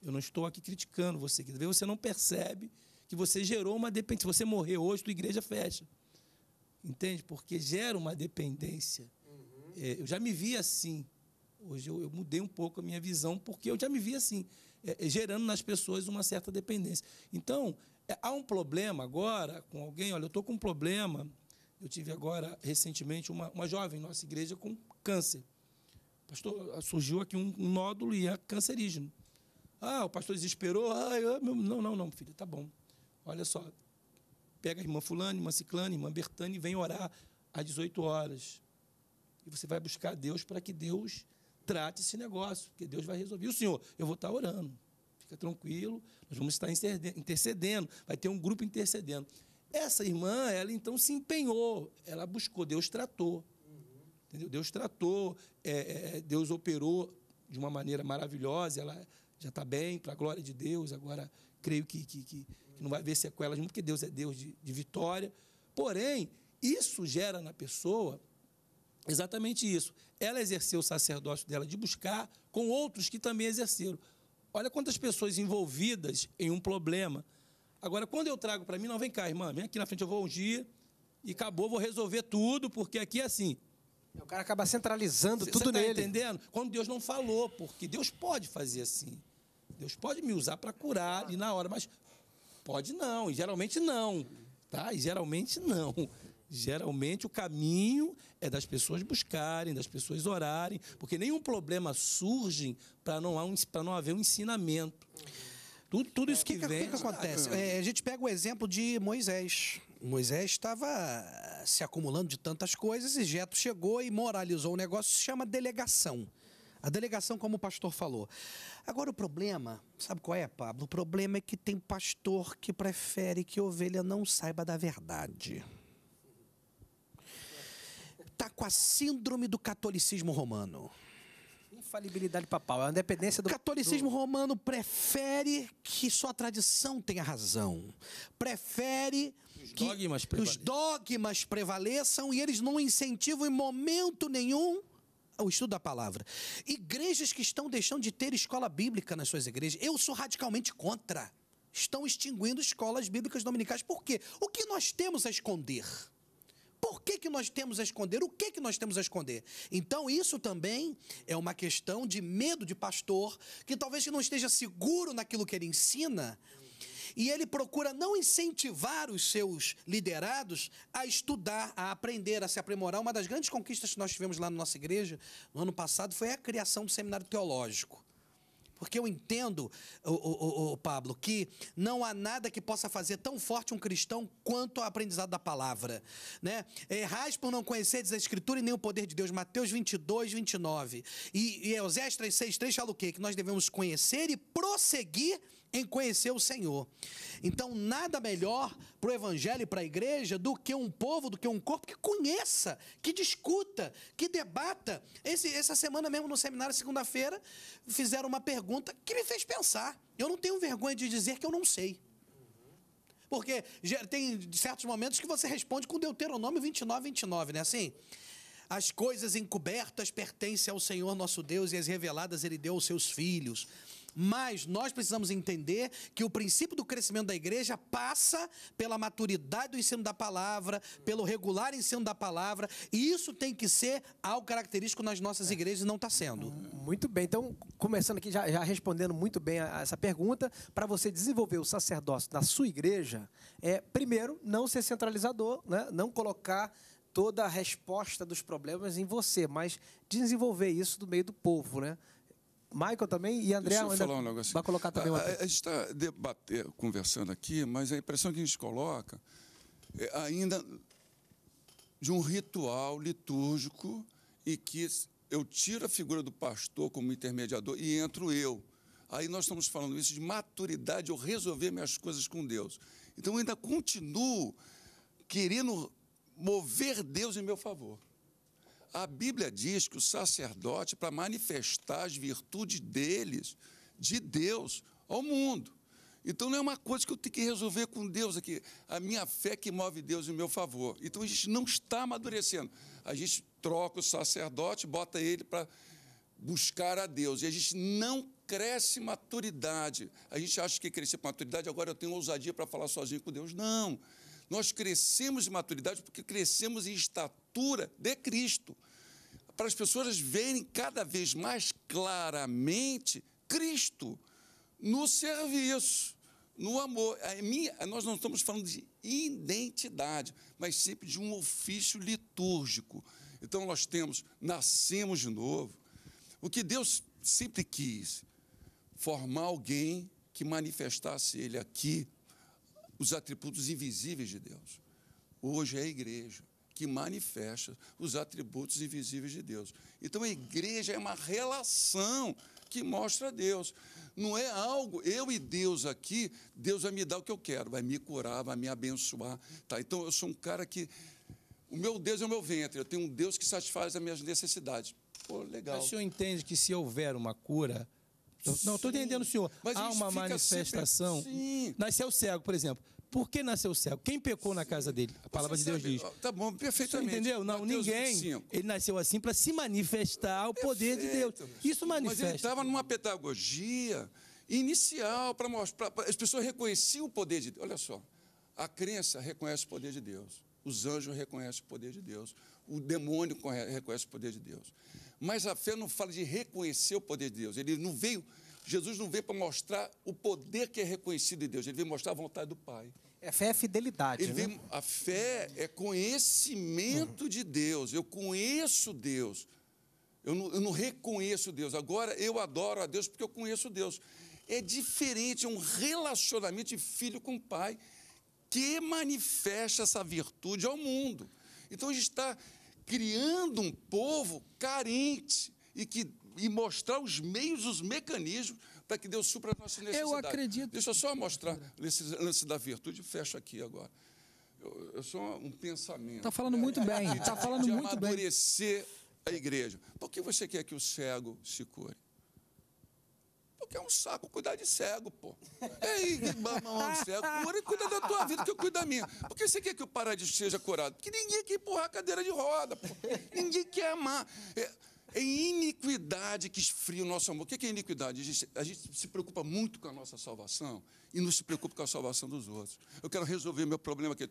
Eu não estou aqui criticando você, quer dizer, você não percebe que você gerou uma dependência. Se você morrer hoje, tua igreja fecha. Entende? Porque gera uma dependência. Uhum. É, eu já me vi assim. Hoje eu, eu, mudei um pouco a minha visão, porque eu já me vi assim, é, é gerando nas pessoas uma certa dependência. Então, é, há um problema agora com alguém, olha, eu estou com um problema. Eu tive agora, recentemente, uma, uma jovem nossa igreja com câncer. Pastor, surgiu aqui um, um nódulo e é cancerígeno. Ah, o pastor desesperou. Ah, eu, não, não, não, filho, tá bom. Olha só, pega a irmã Fulana, irmã Ciclana, irmã bertani e vem orar às 18 horas. E você vai buscar Deus para que Deus trate esse negócio, porque Deus vai resolver. o senhor, eu vou estar orando. Fica tranquilo, nós vamos estar intercedendo, vai ter um grupo intercedendo. Essa irmã, ela então se empenhou, ela buscou, Deus tratou. Uhum. Entendeu? Deus tratou, é, é, é, Deus operou de uma maneira maravilhosa, ela já está bem, para a glória de Deus, agora creio que, que, que, que não vai haver sequelas, porque Deus é Deus de, de vitória. Porém, isso gera na pessoa exatamente isso. Ela exerceu o sacerdócio dela de buscar com outros que também exerceram. Olha quantas pessoas envolvidas em um problema. Agora, quando eu trago para mim, não, vem cá, irmã, vem aqui na frente, eu vou ungir e acabou, vou resolver tudo, porque aqui é assim. É, o cara acaba centralizando cê, tudo cê tá nele. entendendo? Quando Deus não falou, porque Deus pode fazer assim. Deus pode me usar para curar ali na hora, mas pode não, e geralmente não, tá? E geralmente não. Geralmente o caminho é das pessoas buscarem, das pessoas orarem, porque nenhum problema surge para não, um, não haver um ensinamento. Tudo, tudo isso é, que, que, vem. O que, que acontece? É,
a gente pega o exemplo de Moisés. Moisés estava se acumulando de tantas coisas, e Jeto chegou e moralizou o negócio, se chama delegação. A delegação, como o pastor falou. Agora, o problema, sabe qual é, Pablo? O problema é que tem pastor que prefere que ovelha não saiba da verdade. Está com a síndrome do catolicismo romano.
Infalibilidade papal, é a independência do. O catolicismo
do... romano prefere que só a tradição tenha razão. Prefere os que, dogmas que os dogmas prevaleçam e eles não incentivam em momento nenhum o estudo da palavra. Igrejas que estão deixando de ter escola bíblica nas suas igrejas, eu sou radicalmente contra. Estão extinguindo escolas bíblicas dominicais. Por quê? O que nós temos a esconder? Por que, que nós temos a esconder? O que, que nós temos a esconder? Então, isso também é uma questão de medo de pastor que talvez não esteja seguro naquilo que ele ensina e ele procura não incentivar os seus liderados a estudar, a aprender, a se aprimorar. Uma das grandes conquistas que nós tivemos lá na nossa igreja no ano passado foi a criação do seminário teológico. Porque eu entendo, o, o, o, Pablo, que não há nada que possa fazer tão forte um cristão quanto o aprendizado da palavra. Né? É, errais por não conheceres a Escritura e nem o poder de Deus. Mateus 22, 29. E, e Eusés 3, 6, 3 fala o quê? Que nós devemos conhecer e prosseguir em conhecer o Senhor. Então, nada melhor para o Evangelho e para a igreja do que um povo, do que um corpo que conheça, que discuta, que debata. Esse, essa semana mesmo no seminário, segunda-feira, fizeram uma pergunta que me fez pensar. Eu não tenho vergonha de dizer que eu não sei. Porque tem certos momentos que você responde com Deuteronômio 29, 29, né? Assim, as coisas encobertas pertencem ao Senhor nosso Deus e as reveladas ele deu aos seus filhos. Mas nós precisamos entender que o princípio do crescimento da igreja passa pela maturidade do ensino da palavra, pelo regular ensino da palavra, e isso tem que ser algo característico nas nossas é. igrejas e não está sendo.
Muito bem, então, começando aqui, já, já respondendo muito bem a, a essa pergunta, para você desenvolver o sacerdócio da sua igreja, é primeiro não ser centralizador, né? não colocar toda a resposta dos problemas em você, mas desenvolver isso do meio do povo, né? Michael também e André Deixa falar um negócio.
vai colocar também uma... A, gente está debatendo, é, conversando aqui, mas a impressão que a gente coloca é ainda de um ritual litúrgico e que eu tiro a figura do pastor como intermediador e entro eu. Aí nós estamos falando isso de maturidade, eu resolver minhas coisas com Deus. Então eu ainda continuo querendo mover Deus em meu favor. A Bíblia diz que o sacerdote, para manifestar as virtudes deles, de Deus ao mundo. Então não é uma coisa que eu tenho que resolver com Deus aqui. A minha fé que move Deus em meu favor. Então a gente não está amadurecendo. A gente troca o sacerdote, bota ele para buscar a Deus. E a gente não cresce maturidade. A gente acha que crescer com maturidade, agora eu tenho ousadia para falar sozinho com Deus. Não. Nós crescemos em maturidade porque crescemos em estatuto altura de Cristo. Para as pessoas verem cada vez mais claramente Cristo no serviço, no amor. A minha, nós não estamos falando de identidade, mas sempre de um ofício litúrgico. Então nós temos, nascemos de novo. O que Deus sempre quis, formar alguém que manifestasse ele aqui os atributos invisíveis de Deus. Hoje é a igreja que manifesta os atributos invisíveis de Deus. Então a igreja é uma relação que mostra Deus. Não é algo, eu e Deus aqui, Deus vai me dar o que eu quero, vai me curar, vai me abençoar. Tá? Então eu sou um cara que. O meu Deus é o meu ventre, eu tenho um Deus que satisfaz as minhas necessidades. Pô, legal. Mas o senhor
entende que se houver uma cura, não, estou entendendo o senhor. Mas Há uma manifestação. Assim. Sempre... Nasceu é cego, por exemplo. Por que nasceu cego? Quem pecou na casa dele? A palavra Você de Deus sabe. diz. Tá bom, perfeitamente. Você entendeu? Não, Mateus ninguém. 25. Ele nasceu assim para se manifestar o poder de Deus. Isso
manifesta. Mas ele estava numa pedagogia inicial para mostrar. Pra, as pessoas reconheciam o poder de Deus. Olha só, a crença reconhece o poder de Deus. Os anjos reconhecem o poder de Deus. O demônio reconhece o poder de Deus. Mas a fé não fala de reconhecer o poder de Deus. Ele não veio Jesus não veio para mostrar o poder que é reconhecido em Deus, ele veio mostrar a vontade do Pai.
É fé é fidelidade. Né?
Veio, a fé é conhecimento uhum. de Deus. Eu conheço Deus. Eu não, eu não reconheço Deus. Agora eu adoro a Deus porque eu conheço Deus. É diferente, é um relacionamento de filho com pai que manifesta essa virtude ao mundo. Então a gente está criando um povo carente e que e mostrar os meios, os mecanismos para que Deus supra a nossa necessidade. Eu acredito. Deixa eu só mostrar esse lance da virtude, fecho aqui agora. Eu, eu sou um pensamento. Está falando muito né? bem, está falando de muito bem. amadurecer a igreja. Por que você quer que o cego se cure? Porque é um saco cuidar de cego, pô. Ei, mamão, cego, cura e cuida da tua vida, que eu cuido da minha. Por que você quer que o paradiso seja curado? Porque ninguém quer empurrar a cadeira de roda, pô. Ninguém quer amar. É é iniquidade que esfria o nosso amor. O que é iniquidade? A gente, a gente se preocupa muito com a nossa salvação e não se preocupa com a salvação dos outros. Eu quero resolver meu problema aqui,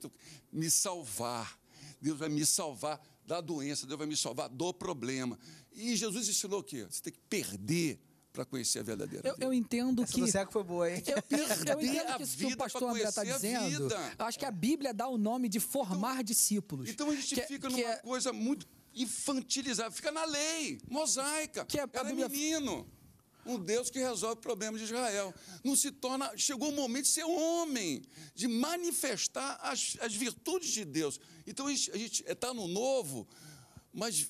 me salvar. Deus vai me salvar da doença, Deus vai me salvar do problema. E Jesus ensinou o quê? Você tem que perder para conhecer a verdadeira eu,
vida. Eu entendo Essa que... Essa do foi boa, hein? Eu, eu, entendo que isso que o pastor André está dizendo, eu acho que a Bíblia dá o nome de formar então, discípulos. Então a gente que, é fica numa é...
coisa muito infantilizada, fica na lei, mosaica. Que é, Ela é Bíblia... é menino. Um Deus que resolve o problema de Israel. Não se torna. Chegou o momento de ser homem, de manifestar as, as virtudes de Deus. Então a gente está eh, no novo, mas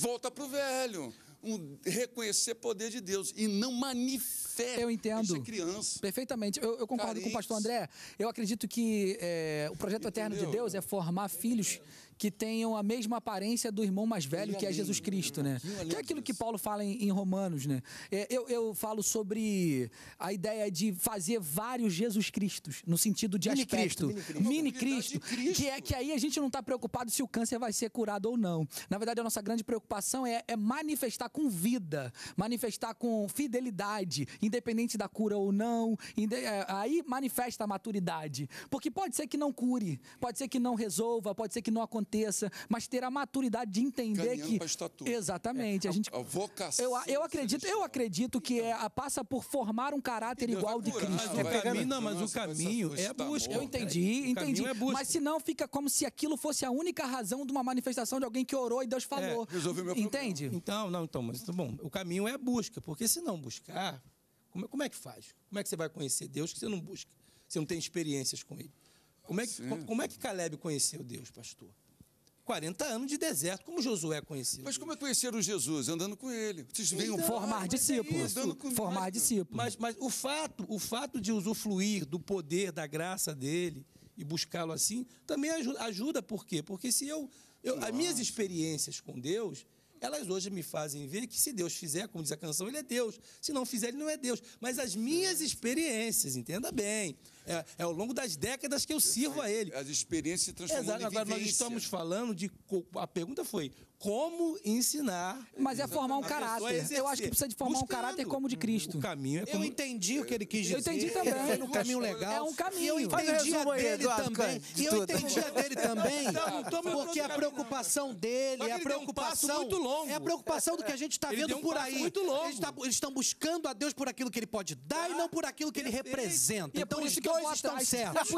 volta para o velho. Um, reconhecer poder de Deus e não manifesta eu entendo criança
perfeitamente eu, eu concordo Carentes. com o pastor André eu acredito que é, o projeto Entendeu? eterno de Deus é formar filhos que tenham a mesma aparência do irmão mais velho, que é Jesus né? Cristo, né? Que é, é aquilo que Paulo fala em, em Romanos, né? É, eu, eu falo sobre a ideia de fazer vários Jesus Cristos, no sentido de mini aspecto. Cristo, mini Cristo. Que é que aí a gente não está preocupado se o câncer vai ser curado ou não. Na verdade, a nossa grande preocupação é, é manifestar com vida, manifestar com fidelidade, independente da cura ou não. É, aí manifesta a maturidade. Porque pode ser que não cure, pode ser que não resolva, pode ser que não aconteça aconteça, mas ter a maturidade de entender Caminhando que exatamente é, a, gente a vocação. Eu, eu acredito, eu acredito que então. é a passa por formar um caráter igual de Cristo. Mas, é o, caminho, não, mas o
caminho é, é busca. Eu entendi, entendi. É mas
se não fica como se aquilo fosse a única razão de uma
manifestação de alguém que
orou e Deus é, falou.
É, Entende? Então, não, então, mas tá bom. O caminho é busca, porque se não buscar, como, é, como é que faz? Como é que você vai conhecer Deus que você não busca? Você não tem experiências com ele. Como é que, como, é que Caleb conheceu Deus, pastor? 40 anos de deserto, como Josué é conheceu. Mas como é conheceram Jesus? Andando com ele. Vocês veem então, ah, formar discípulos. É formar discípulos. Mas, mas o fato, o fato de usufruir do poder, da graça dele e buscá-lo assim, também ajuda, ajuda por quê? Porque se eu, eu as minhas experiências com Deus, elas hoje me fazem ver que se Deus fizer, como diz a canção, Ele é Deus. Se não fizer, Ele não é Deus. Mas as minhas experiências, entenda bem, é, é ao longo das décadas que eu sirvo a Ele. As experiências se transformam Exato. Agora, nós estamos falando de... A pergunta foi, como ensinar. Mas é formar um caráter. É eu acho que precisa de formar Buscando. um caráter como de Cristo. O caminho é como... Eu entendi o que ele quis dizer. Eu entendi também. É um caminho legal.
É um caminho. Eu entendi a dele também. E eu entendi a dele também. Porque a preocupação dele, a preocupação... muito longo. É a preocupação do que a gente está vendo por aí. muito longo. Eles tá, estão buscando a Deus por aquilo que ele pode dar e não por aquilo que ele representa. É então os dois estão certos.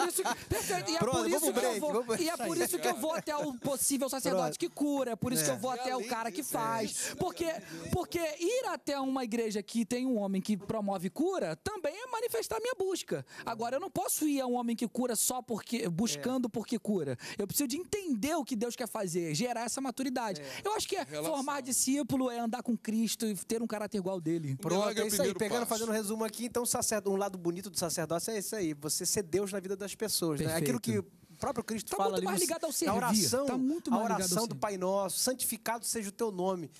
E é por isso que é eu vou... E é por isso que eu vou até o
possível sacerdote que cura. É por isso que eu vou é até o cara que é. faz. Porque, porque ir até uma igreja que tem um homem que promove cura também é manifestar minha busca. Agora, eu não posso ir a um homem que cura só porque. buscando é. porque cura. Eu preciso de entender o que Deus quer fazer, gerar essa maturidade. Eu acho que é formar discípulo é andar com Cristo e ter um caráter igual dele. Pronto, é isso aí. Pegando, passo.
fazendo um resumo aqui, então, um lado bonito do sacerdócio é isso aí. Você ser Deus na vida das pessoas. Né? Aquilo que próprio Cristo tá fala muito mais ligado ao servir. A oração, tá muito
a oração do
Pai Nosso, santificado seja o teu nome.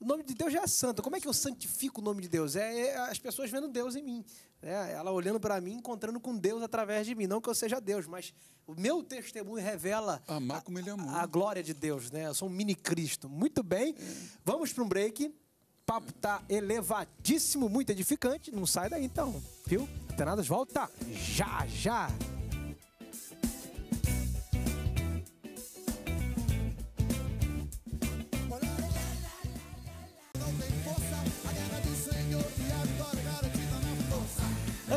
O nome de Deus já é santo. Como é que eu santifico o nome de Deus? É, é as pessoas vendo Deus em mim. Né? Ela olhando para mim, encontrando com Deus através de mim. Não que eu seja Deus, mas o meu testemunho revela Amar ah, como ele amou. É a, a glória de Deus. Né? Eu sou um mini Cristo. Muito bem. Vamos para um break. O papo tá elevadíssimo, muito edificante. Não sai daí então, viu? nada, volta já já.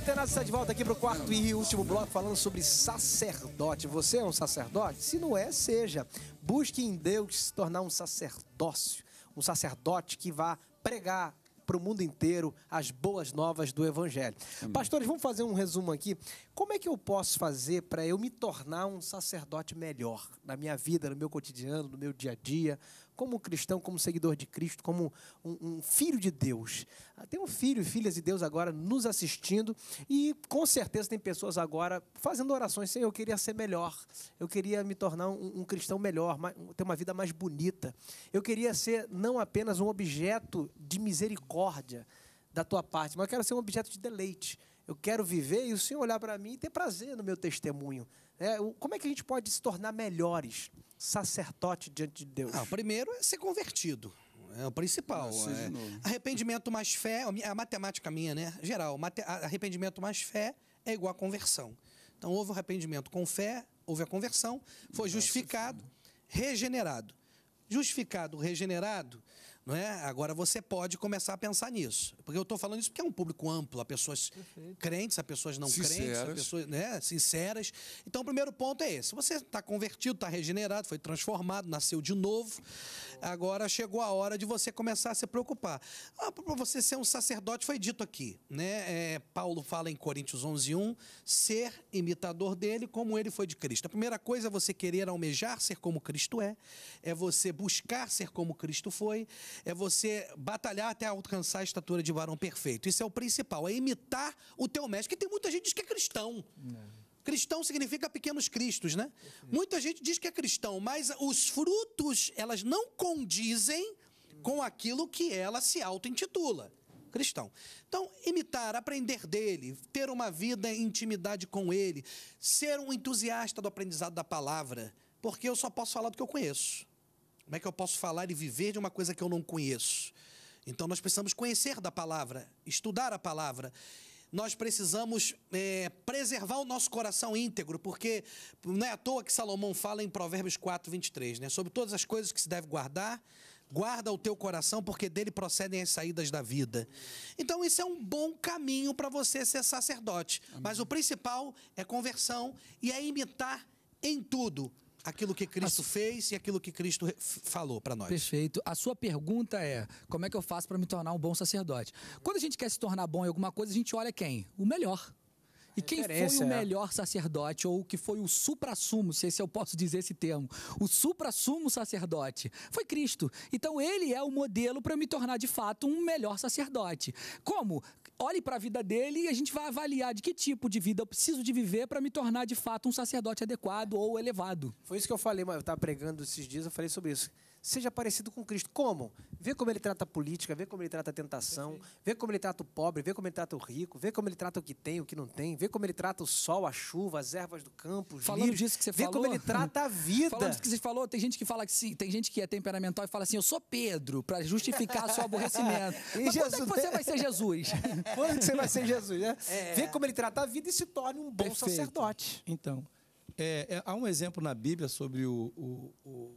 Antenados está de volta aqui para o quarto e último bloco falando sobre sacerdote. Você é um sacerdote? Se não é, seja. Busque em Deus se tornar um sacerdócio, um sacerdote que vá pregar para o mundo inteiro as boas novas do Evangelho. Amém. Pastores, vamos fazer um resumo aqui. Como é que eu posso fazer para eu me tornar um sacerdote melhor na minha vida, no meu cotidiano, no meu dia a dia? como cristão, como seguidor de Cristo, como um, um filho de Deus. Ah, tem um filho e filhas de Deus agora nos assistindo e com certeza tem pessoas agora fazendo orações. Senhor, eu queria ser melhor, eu queria me tornar um, um cristão melhor, ter uma vida mais bonita. Eu queria ser não apenas um objeto de misericórdia da tua parte, mas eu quero ser um objeto de deleite. Eu quero viver e o Senhor olhar para mim e ter prazer no meu testemunho. É, como é que a gente pode se tornar melhores sacerdote diante de Deus? Ah, o primeiro é ser convertido. É o principal. É. Arrependimento
mais fé, a matemática minha, né? Geral, arrependimento mais fé é igual a conversão. Então houve o arrependimento com fé, houve a conversão, foi justificado, regenerado. Justificado, regenerado, não é? Agora você pode começar a pensar nisso. Porque eu estou falando isso porque é um público amplo, há pessoas Perfeito. crentes, há pessoas não sinceras. crentes, há pessoas né, sinceras. Então, o primeiro ponto é esse. Você está convertido, está regenerado, foi transformado, nasceu de novo. Agora chegou a hora de você começar a se preocupar. Ah, Para você ser um sacerdote, foi dito aqui. Né? É, Paulo fala em Coríntios 11, 1, ser imitador dele como ele foi de Cristo. A primeira coisa é você querer almejar ser como Cristo é, é você buscar ser como Cristo foi é você batalhar até alcançar a estatura de varão perfeito. Isso é o principal, é imitar o teu mestre. Que tem muita gente que diz que é cristão. É. Cristão significa pequenos cristos, né? Muita gente diz que é cristão, mas os frutos, elas não condizem com aquilo que ela se auto-intitula cristão. Então, imitar, aprender dele, ter uma vida em intimidade com ele, ser um entusiasta do aprendizado da palavra, porque eu só posso falar do que eu conheço. Como é que eu posso falar e viver de uma coisa que eu não conheço? Então nós precisamos conhecer da palavra, estudar a palavra. Nós precisamos é, preservar o nosso coração íntegro, porque não é à toa que Salomão fala em Provérbios 4, 23, né? Sobre todas as coisas que se deve guardar, guarda o teu coração, porque dele procedem as saídas da vida. Então, isso é um bom caminho para você ser sacerdote. Amém. Mas o principal é conversão e é imitar em tudo aquilo que Cristo fez e aquilo que Cristo falou para
nós. Perfeito. A sua pergunta é: como é que eu faço para me tornar um bom sacerdote? Quando a gente quer se tornar bom em alguma coisa, a gente olha quem? O melhor. E quem foi o melhor sacerdote, ou que foi o supra-sumo, se eu posso dizer esse termo, o supra-sumo sacerdote, foi Cristo. Então ele é o modelo para me tornar de fato um melhor sacerdote. Como? Olhe para a vida dele e a gente vai avaliar de que tipo de vida eu preciso de viver para me tornar de fato um sacerdote adequado ou elevado. Foi isso que eu falei, mas eu estava pregando esses dias, eu
falei sobre isso seja parecido com Cristo. Como? Vê como ele trata a política, vê como ele trata a tentação, Perfeito. vê como ele trata o pobre, vê como ele trata o rico, vê como ele trata o que tem, o que não tem, vê como ele trata o sol, a chuva, as ervas do campo,
os Falando lírios, disso que você vê falou, como ele trata a vida. Falando disso que você falou, tem gente que fala que sim, tem gente que é temperamental e fala assim: "Eu sou Pedro", para justificar seu aborrecimento. e Mas Jesus, quando é que você é. vai ser Jesus?
quando você vai ser Jesus, né? É. Vê
como ele trata a vida e se torna um bom Perfeito.
sacerdote. Então, é, é há um exemplo na Bíblia sobre o, o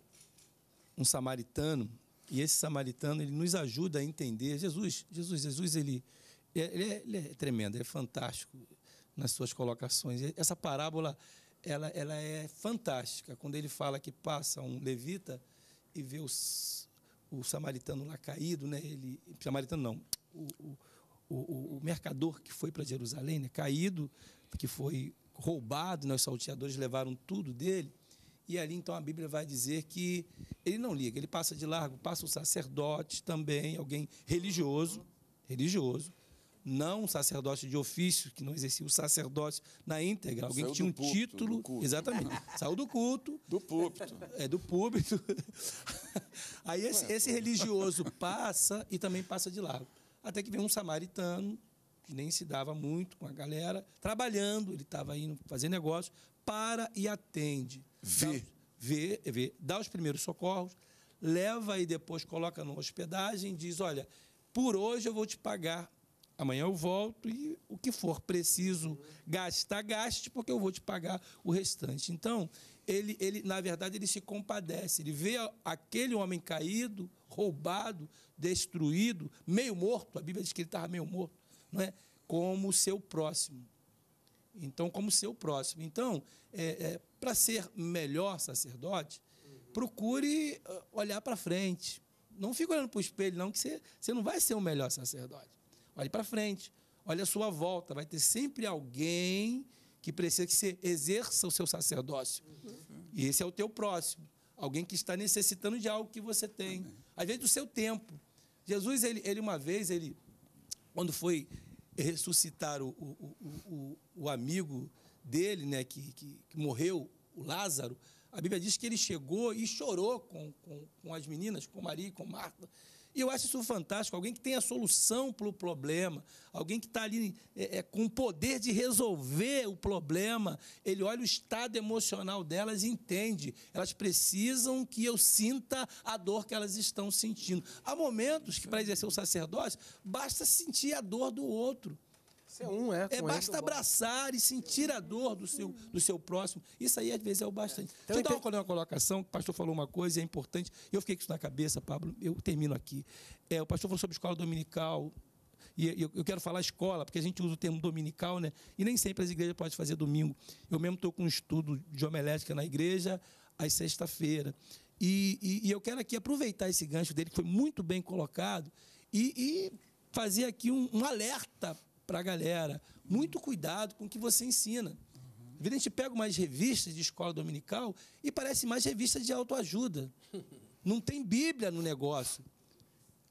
um samaritano e esse samaritano ele nos ajuda a entender Jesus. Jesus, Jesus ele, ele, é, ele é, é tremendo, ele é fantástico nas suas colocações. Essa parábola ela, ela é fantástica quando ele fala que passa um levita e vê os, o samaritano lá caído, né? Ele samaritano não, o, o, o, o mercador que foi para Jerusalém, né? caído, que foi roubado, né? os salteadores levaram tudo dele. E ali então a Bíblia vai dizer que ele não liga, ele passa de largo, passa o sacerdote também, alguém religioso, religioso, não um sacerdote de ofício, que não exercia o sacerdócio na íntegra, alguém Saiu que tinha um púlpito, título. Exatamente. Saiu do culto. Do púlpito. É, do púlpito. Aí esse, esse religioso passa e também passa de largo. Até que vem um samaritano, que nem se dava muito com a galera, trabalhando, ele estava indo fazer negócio, para e atende. Vê. Vê, vê, dá os primeiros socorros, leva e depois coloca numa hospedagem, diz: olha, por hoje eu vou te pagar, amanhã eu volto e o que for preciso gastar, gaste, porque eu vou te pagar o restante. Então, ele, ele na verdade, ele se compadece, ele vê aquele homem caído, roubado, destruído, meio morto, a Bíblia diz que ele estava meio morto, não é? como seu próximo. Então, como seu próximo. Então, é, é para ser melhor sacerdote, procure ah, olhar para frente. Não fique olhando para o espelho, não, que você, você não vai ser o melhor sacerdote. Olhe para frente, olhe a sua volta. Vai ter sempre alguém que precisa que você exerça o seu sacerdócio. Uhum. E esse é o teu próximo. Alguém que está necessitando de algo que você tem. Amém. Às vezes do seu tempo. Jesus, ele, ele uma vez, ele, quando foi ressuscitar o, o, o, o, o amigo dele, né, que, que, que morreu, o Lázaro, a Bíblia diz que ele chegou e chorou com, com, com, as meninas, com Maria com Marta. E eu acho isso fantástico. Alguém que tem a solução para o problema, alguém que está ali é, é, com o poder de resolver o problema, ele olha o estado emocional delas e entende. Elas precisam que eu sinta a dor que elas estão sentindo. Há momentos que, para exercer o sacerdócio, basta sentir a dor do outro é um, é. é basta abraçar e sentir a dor do seu, do seu próximo. Isso aí, às vezes, é o bastante. Então, Deixa eu dar uma, uma colocação, o pastor falou uma coisa e é importante. Eu fiquei com isso na cabeça, Pablo. Eu termino aqui. É, o pastor falou sobre escola dominical, e eu, quero falar escola, porque a gente usa o termo dominical, né? E nem sempre as igrejas podem fazer domingo. Eu mesmo estou com um estudo de homelética na igreja às sexta-feira. E, e, e, eu quero aqui aproveitar esse gancho dele, que foi muito bem colocado, e, e fazer aqui um, um alerta para a galera. Muito cuidado com o que você ensina. a gente pega umas revistas de escola dominical e parece mais revista de autoajuda. Não tem Bíblia no negócio.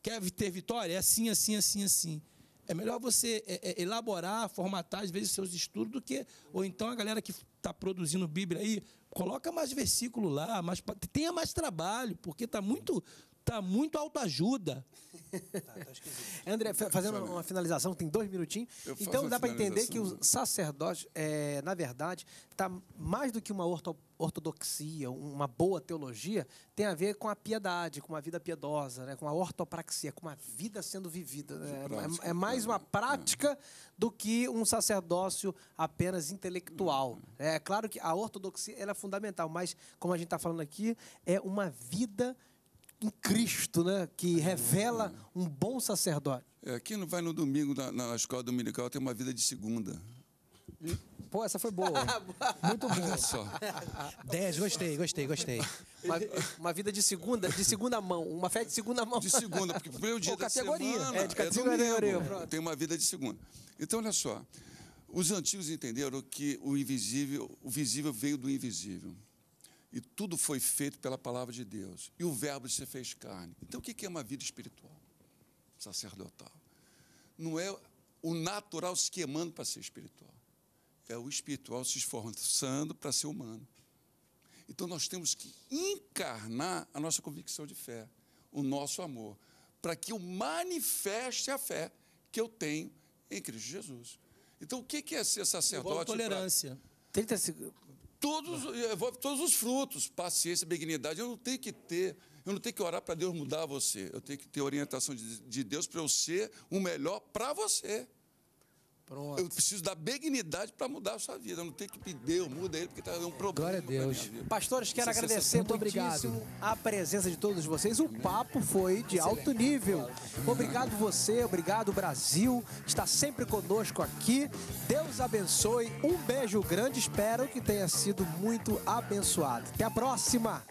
Quer ter vitória? É assim, assim, assim, assim. É melhor você é, é, elaborar, formatar, às vezes, seus estudos do que. Ou então a galera que está produzindo Bíblia aí, coloca mais versículo lá, mais, tenha mais trabalho, porque está muito, tá muito autoajuda. Tá, tá André, fazendo uma
finalização, tem dois minutinhos. Então dá para entender que o sacerdote, é, na verdade, está mais do que uma ortodoxia, uma boa teologia, tem a ver com a piedade, com uma vida piedosa, né? com a ortopraxia, com uma vida sendo vivida. Né? É, é prática, é, é, mais né? uma prática é. do que um sacerdócio apenas intelectual. Uhum. É claro que a ortodoxia é fundamental, mas, como a gente está falando aqui, é uma vida um Cristo né, que revela um bom sacerdote. É, quem não
vai no domingo na, na escola dominical tem uma vida de segunda.
Pô, essa foi boa.
Muito boa. Olha só.
Dez, gostei, gostei, gostei. Uma, uma, vida de segunda, de segunda mão. Uma fé de segunda mão. De segunda, porque o primeiro dia da categoria. Semana, é, de é categoria. É
tem uma vida de segunda. Então, olha só. Os antigos entenderam que o invisível, o visível veio do invisível. E tudo foi feito pela palavra de Deus. E o Verbo se fez carne. Então, o que é uma vida espiritual, sacerdotal? Não é o natural se queimando para ser espiritual. É o espiritual se esforçando para ser humano. Então, nós temos que encarnar a nossa convicção de fé, o nosso amor, para que eu manifeste a fé que eu tenho em Cristo Jesus. Então, o que é ser sacerdote? Igual tolerância.
Pra... 30 segundos
todos, eh, envolve todos os frutos, paciência, benignidade. Eu não tenho que ter, eu não tenho que orar para Deus mudar você. Eu tenho que ter orientação de, de Deus para eu ser o melhor para você. Pronto. Eu preciso da benignidade para mudar a sua vida. Eu não tem que pedir, eu mudo ele, porque tá um problema.
Glória a
Deus.
Pastores, quero Isso agradecer é muito obrigado
a presença de todos vocês. O papo foi de alto nível. Obrigado você, obrigado Brasil, está sempre conosco aqui. Deus abençoe. Um beijo grande. Espero que tenha sido muito abençoado. Até a próxima.